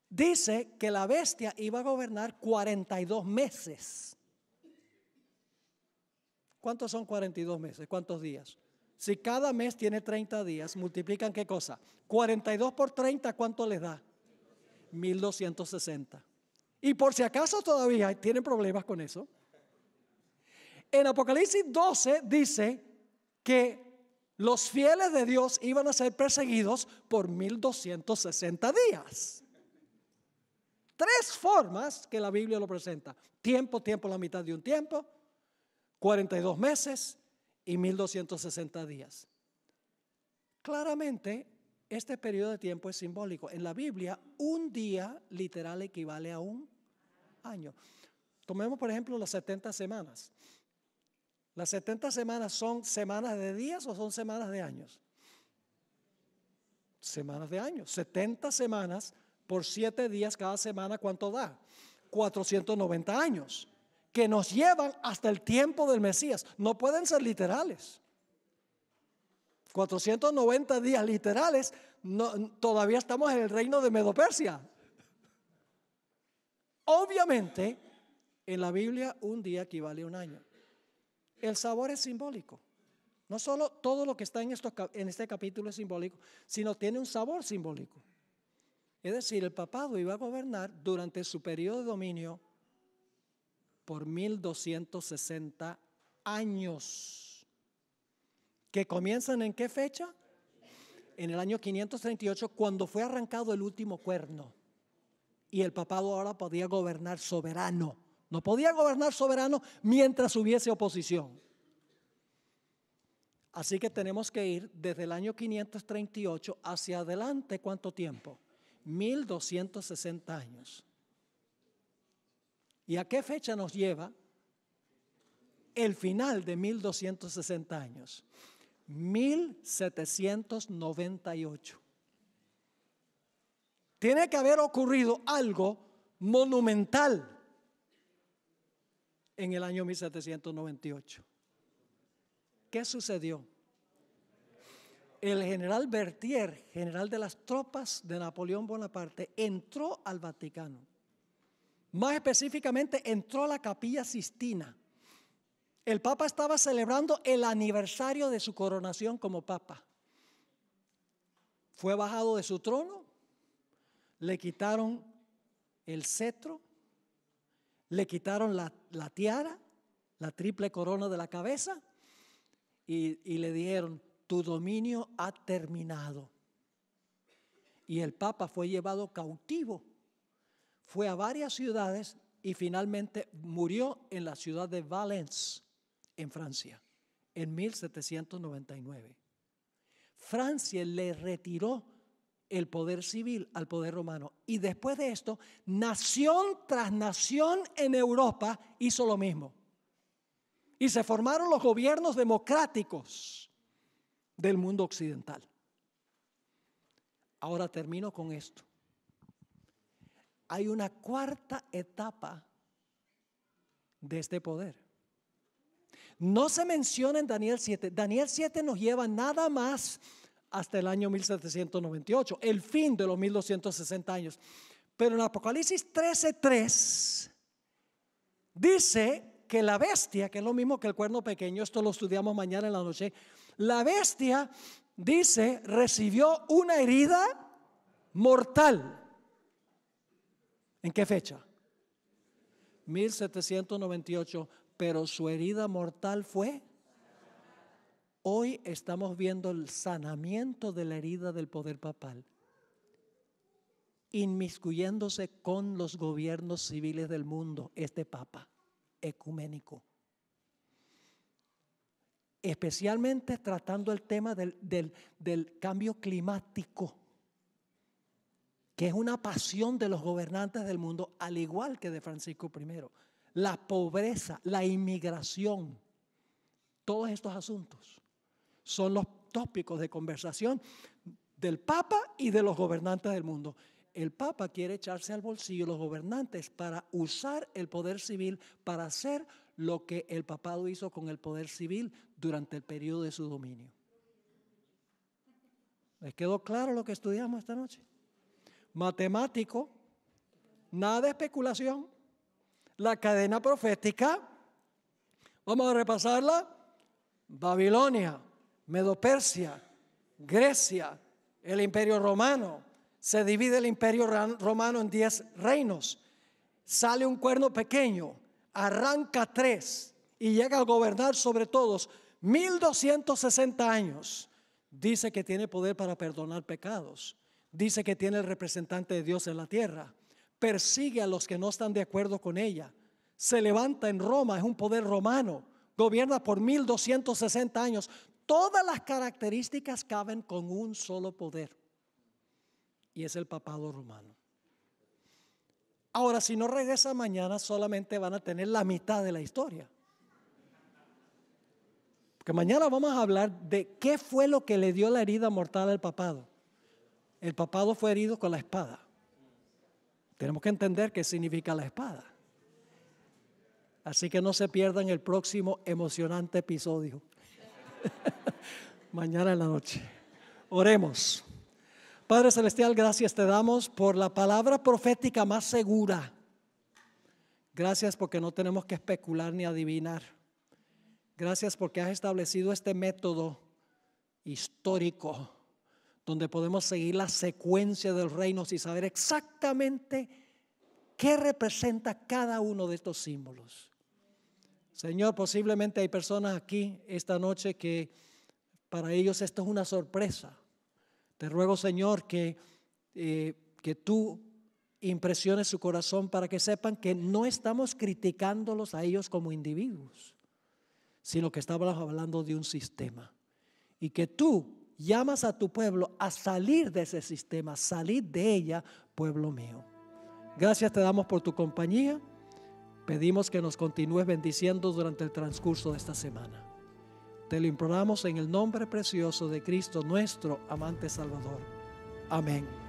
Speaker 1: dice que la bestia iba a gobernar 42 meses. ¿Cuántos son 42 meses? ¿Cuántos días? Si cada mes tiene 30 días, multiplican qué cosa? 42 por 30, ¿cuánto les da? 1260. Y por si acaso todavía tienen problemas con eso, en Apocalipsis 12 dice que los fieles de Dios iban a ser perseguidos por 1260 días. Tres formas que la Biblia lo presenta. Tiempo, tiempo, la mitad de un tiempo, 42 meses y 1260 días. Claramente, este periodo de tiempo es simbólico. En la Biblia, un día literal equivale a un año. Tomemos, por ejemplo, las 70 semanas. ¿Las 70 semanas son semanas de días o son semanas de años? Semanas de años. 70 semanas por 7 días cada semana, ¿cuánto da? 490 años, que nos llevan hasta el tiempo del Mesías. No pueden ser literales. 490 días literales, todavía estamos en el reino de Medopersia. Obviamente, en la Biblia un día equivale a un año. El sabor es simbólico. No solo todo lo que está en, este capítulo es simbólico, sino tiene un sabor simbólico. Es decir, el papado iba a gobernar durante su periodo de dominio por 1260 años. ¿Que comienzan en qué fecha? En el año 538, cuando fue arrancado el último cuerno y el papado ahora podía gobernar soberano. No podía gobernar soberano mientras hubiese oposición. Así que tenemos que ir desde el año 538 hacia adelante, ¿cuánto tiempo? 1260 años. ¿Y a qué fecha nos lleva? El final de 1260 años. 1798 tiene que haber ocurrido algo monumental en el año 1798. ¿Qué sucedió? El general Bertier, general de las tropas de Napoleón Bonaparte, entró al Vaticano. Más específicamente, entró a la capilla Sistina. El Papa estaba celebrando el aniversario de su coronación como Papa. Fue bajado de su trono le quitaron el cetro, le quitaron la, tiara, la triple corona de la cabeza y, y le dijeron, tu dominio ha terminado. Y el Papa fue llevado cautivo, fue a varias ciudades y finalmente murió en la ciudad de Valence, en Francia, en 1799. Francia le retiró el poder civil al poder romano. Y después de esto, nación tras nación en Europa hizo lo mismo. Y se formaron los gobiernos democráticos del mundo occidental. Ahora termino con esto. Hay una cuarta etapa de este poder. No se menciona en Daniel 7. Daniel 7 nos lleva nada más hasta el año 1798, el fin de los 1260 años. Pero en Apocalipsis 13:3 dice que la bestia, que es lo mismo que el cuerno pequeño, esto lo estudiamos mañana en la noche, la bestia dice recibió una herida mortal. ¿En qué fecha? 1798, pero su herida mortal fue Hoy estamos viendo el sanamiento de la herida del poder papal, inmiscuyéndose con los gobiernos civiles del mundo, este papa ecuménico. Especialmente tratando el tema del, cambio climático, que es una pasión de los gobernantes del mundo, al igual que de Francisco I. La pobreza, la inmigración, todos estos asuntos son los tópicos de conversación del Papa y de los gobernantes del mundo. El Papa quiere echarse al bolsillo los gobernantes para usar el poder civil para hacer lo que el papado hizo con el poder civil durante el periodo de su dominio. ¿Les quedó claro lo que estudiamos esta noche? Matemático, nada de especulación, la cadena profética, vamos a repasarla, Babilonia, Medopersia, Grecia, el imperio romano. Se divide el imperio romano en diez reinos. Sale un cuerno pequeño, arranca tres y llega a gobernar sobre todos 1260 años. Dice que tiene poder para perdonar pecados. Dice que tiene el representante de Dios en la tierra. Persigue a los que no están de acuerdo con ella. Se levanta en Roma, es un poder romano. Gobierna por 1260 años todas las características caben con un solo poder. Y es el papado romano. Ahora, si no regresa mañana, solamente van a tener la mitad de la historia. Porque mañana vamos a hablar de qué fue lo que le dio la herida mortal al papado. El papado fue herido con la espada. Tenemos que entender qué significa la espada. Así que no se pierdan el próximo emocionante episodio. Mañana en la noche. Oremos. Padre Celestial, gracias te damos por la palabra profética más segura. Gracias porque no tenemos que especular ni adivinar. Gracias porque has establecido este método histórico donde podemos seguir la secuencia del reino y saber exactamente qué representa cada uno de estos símbolos. Señor, posiblemente hay personas aquí esta noche que para ellos esto es una sorpresa. Te ruego, Señor, que, eh, que tú impresiones su corazón para que sepan que no estamos criticándolos a ellos como individuos, sino que estamos hablando de un sistema. Y que tú llamas a tu pueblo a salir de ese sistema, salir de ella, pueblo mío. Gracias te damos por tu compañía. Pedimos que nos continúes bendiciendo durante el transcurso de esta semana. Te lo imploramos en el nombre precioso de Cristo, nuestro amante Salvador. Amén.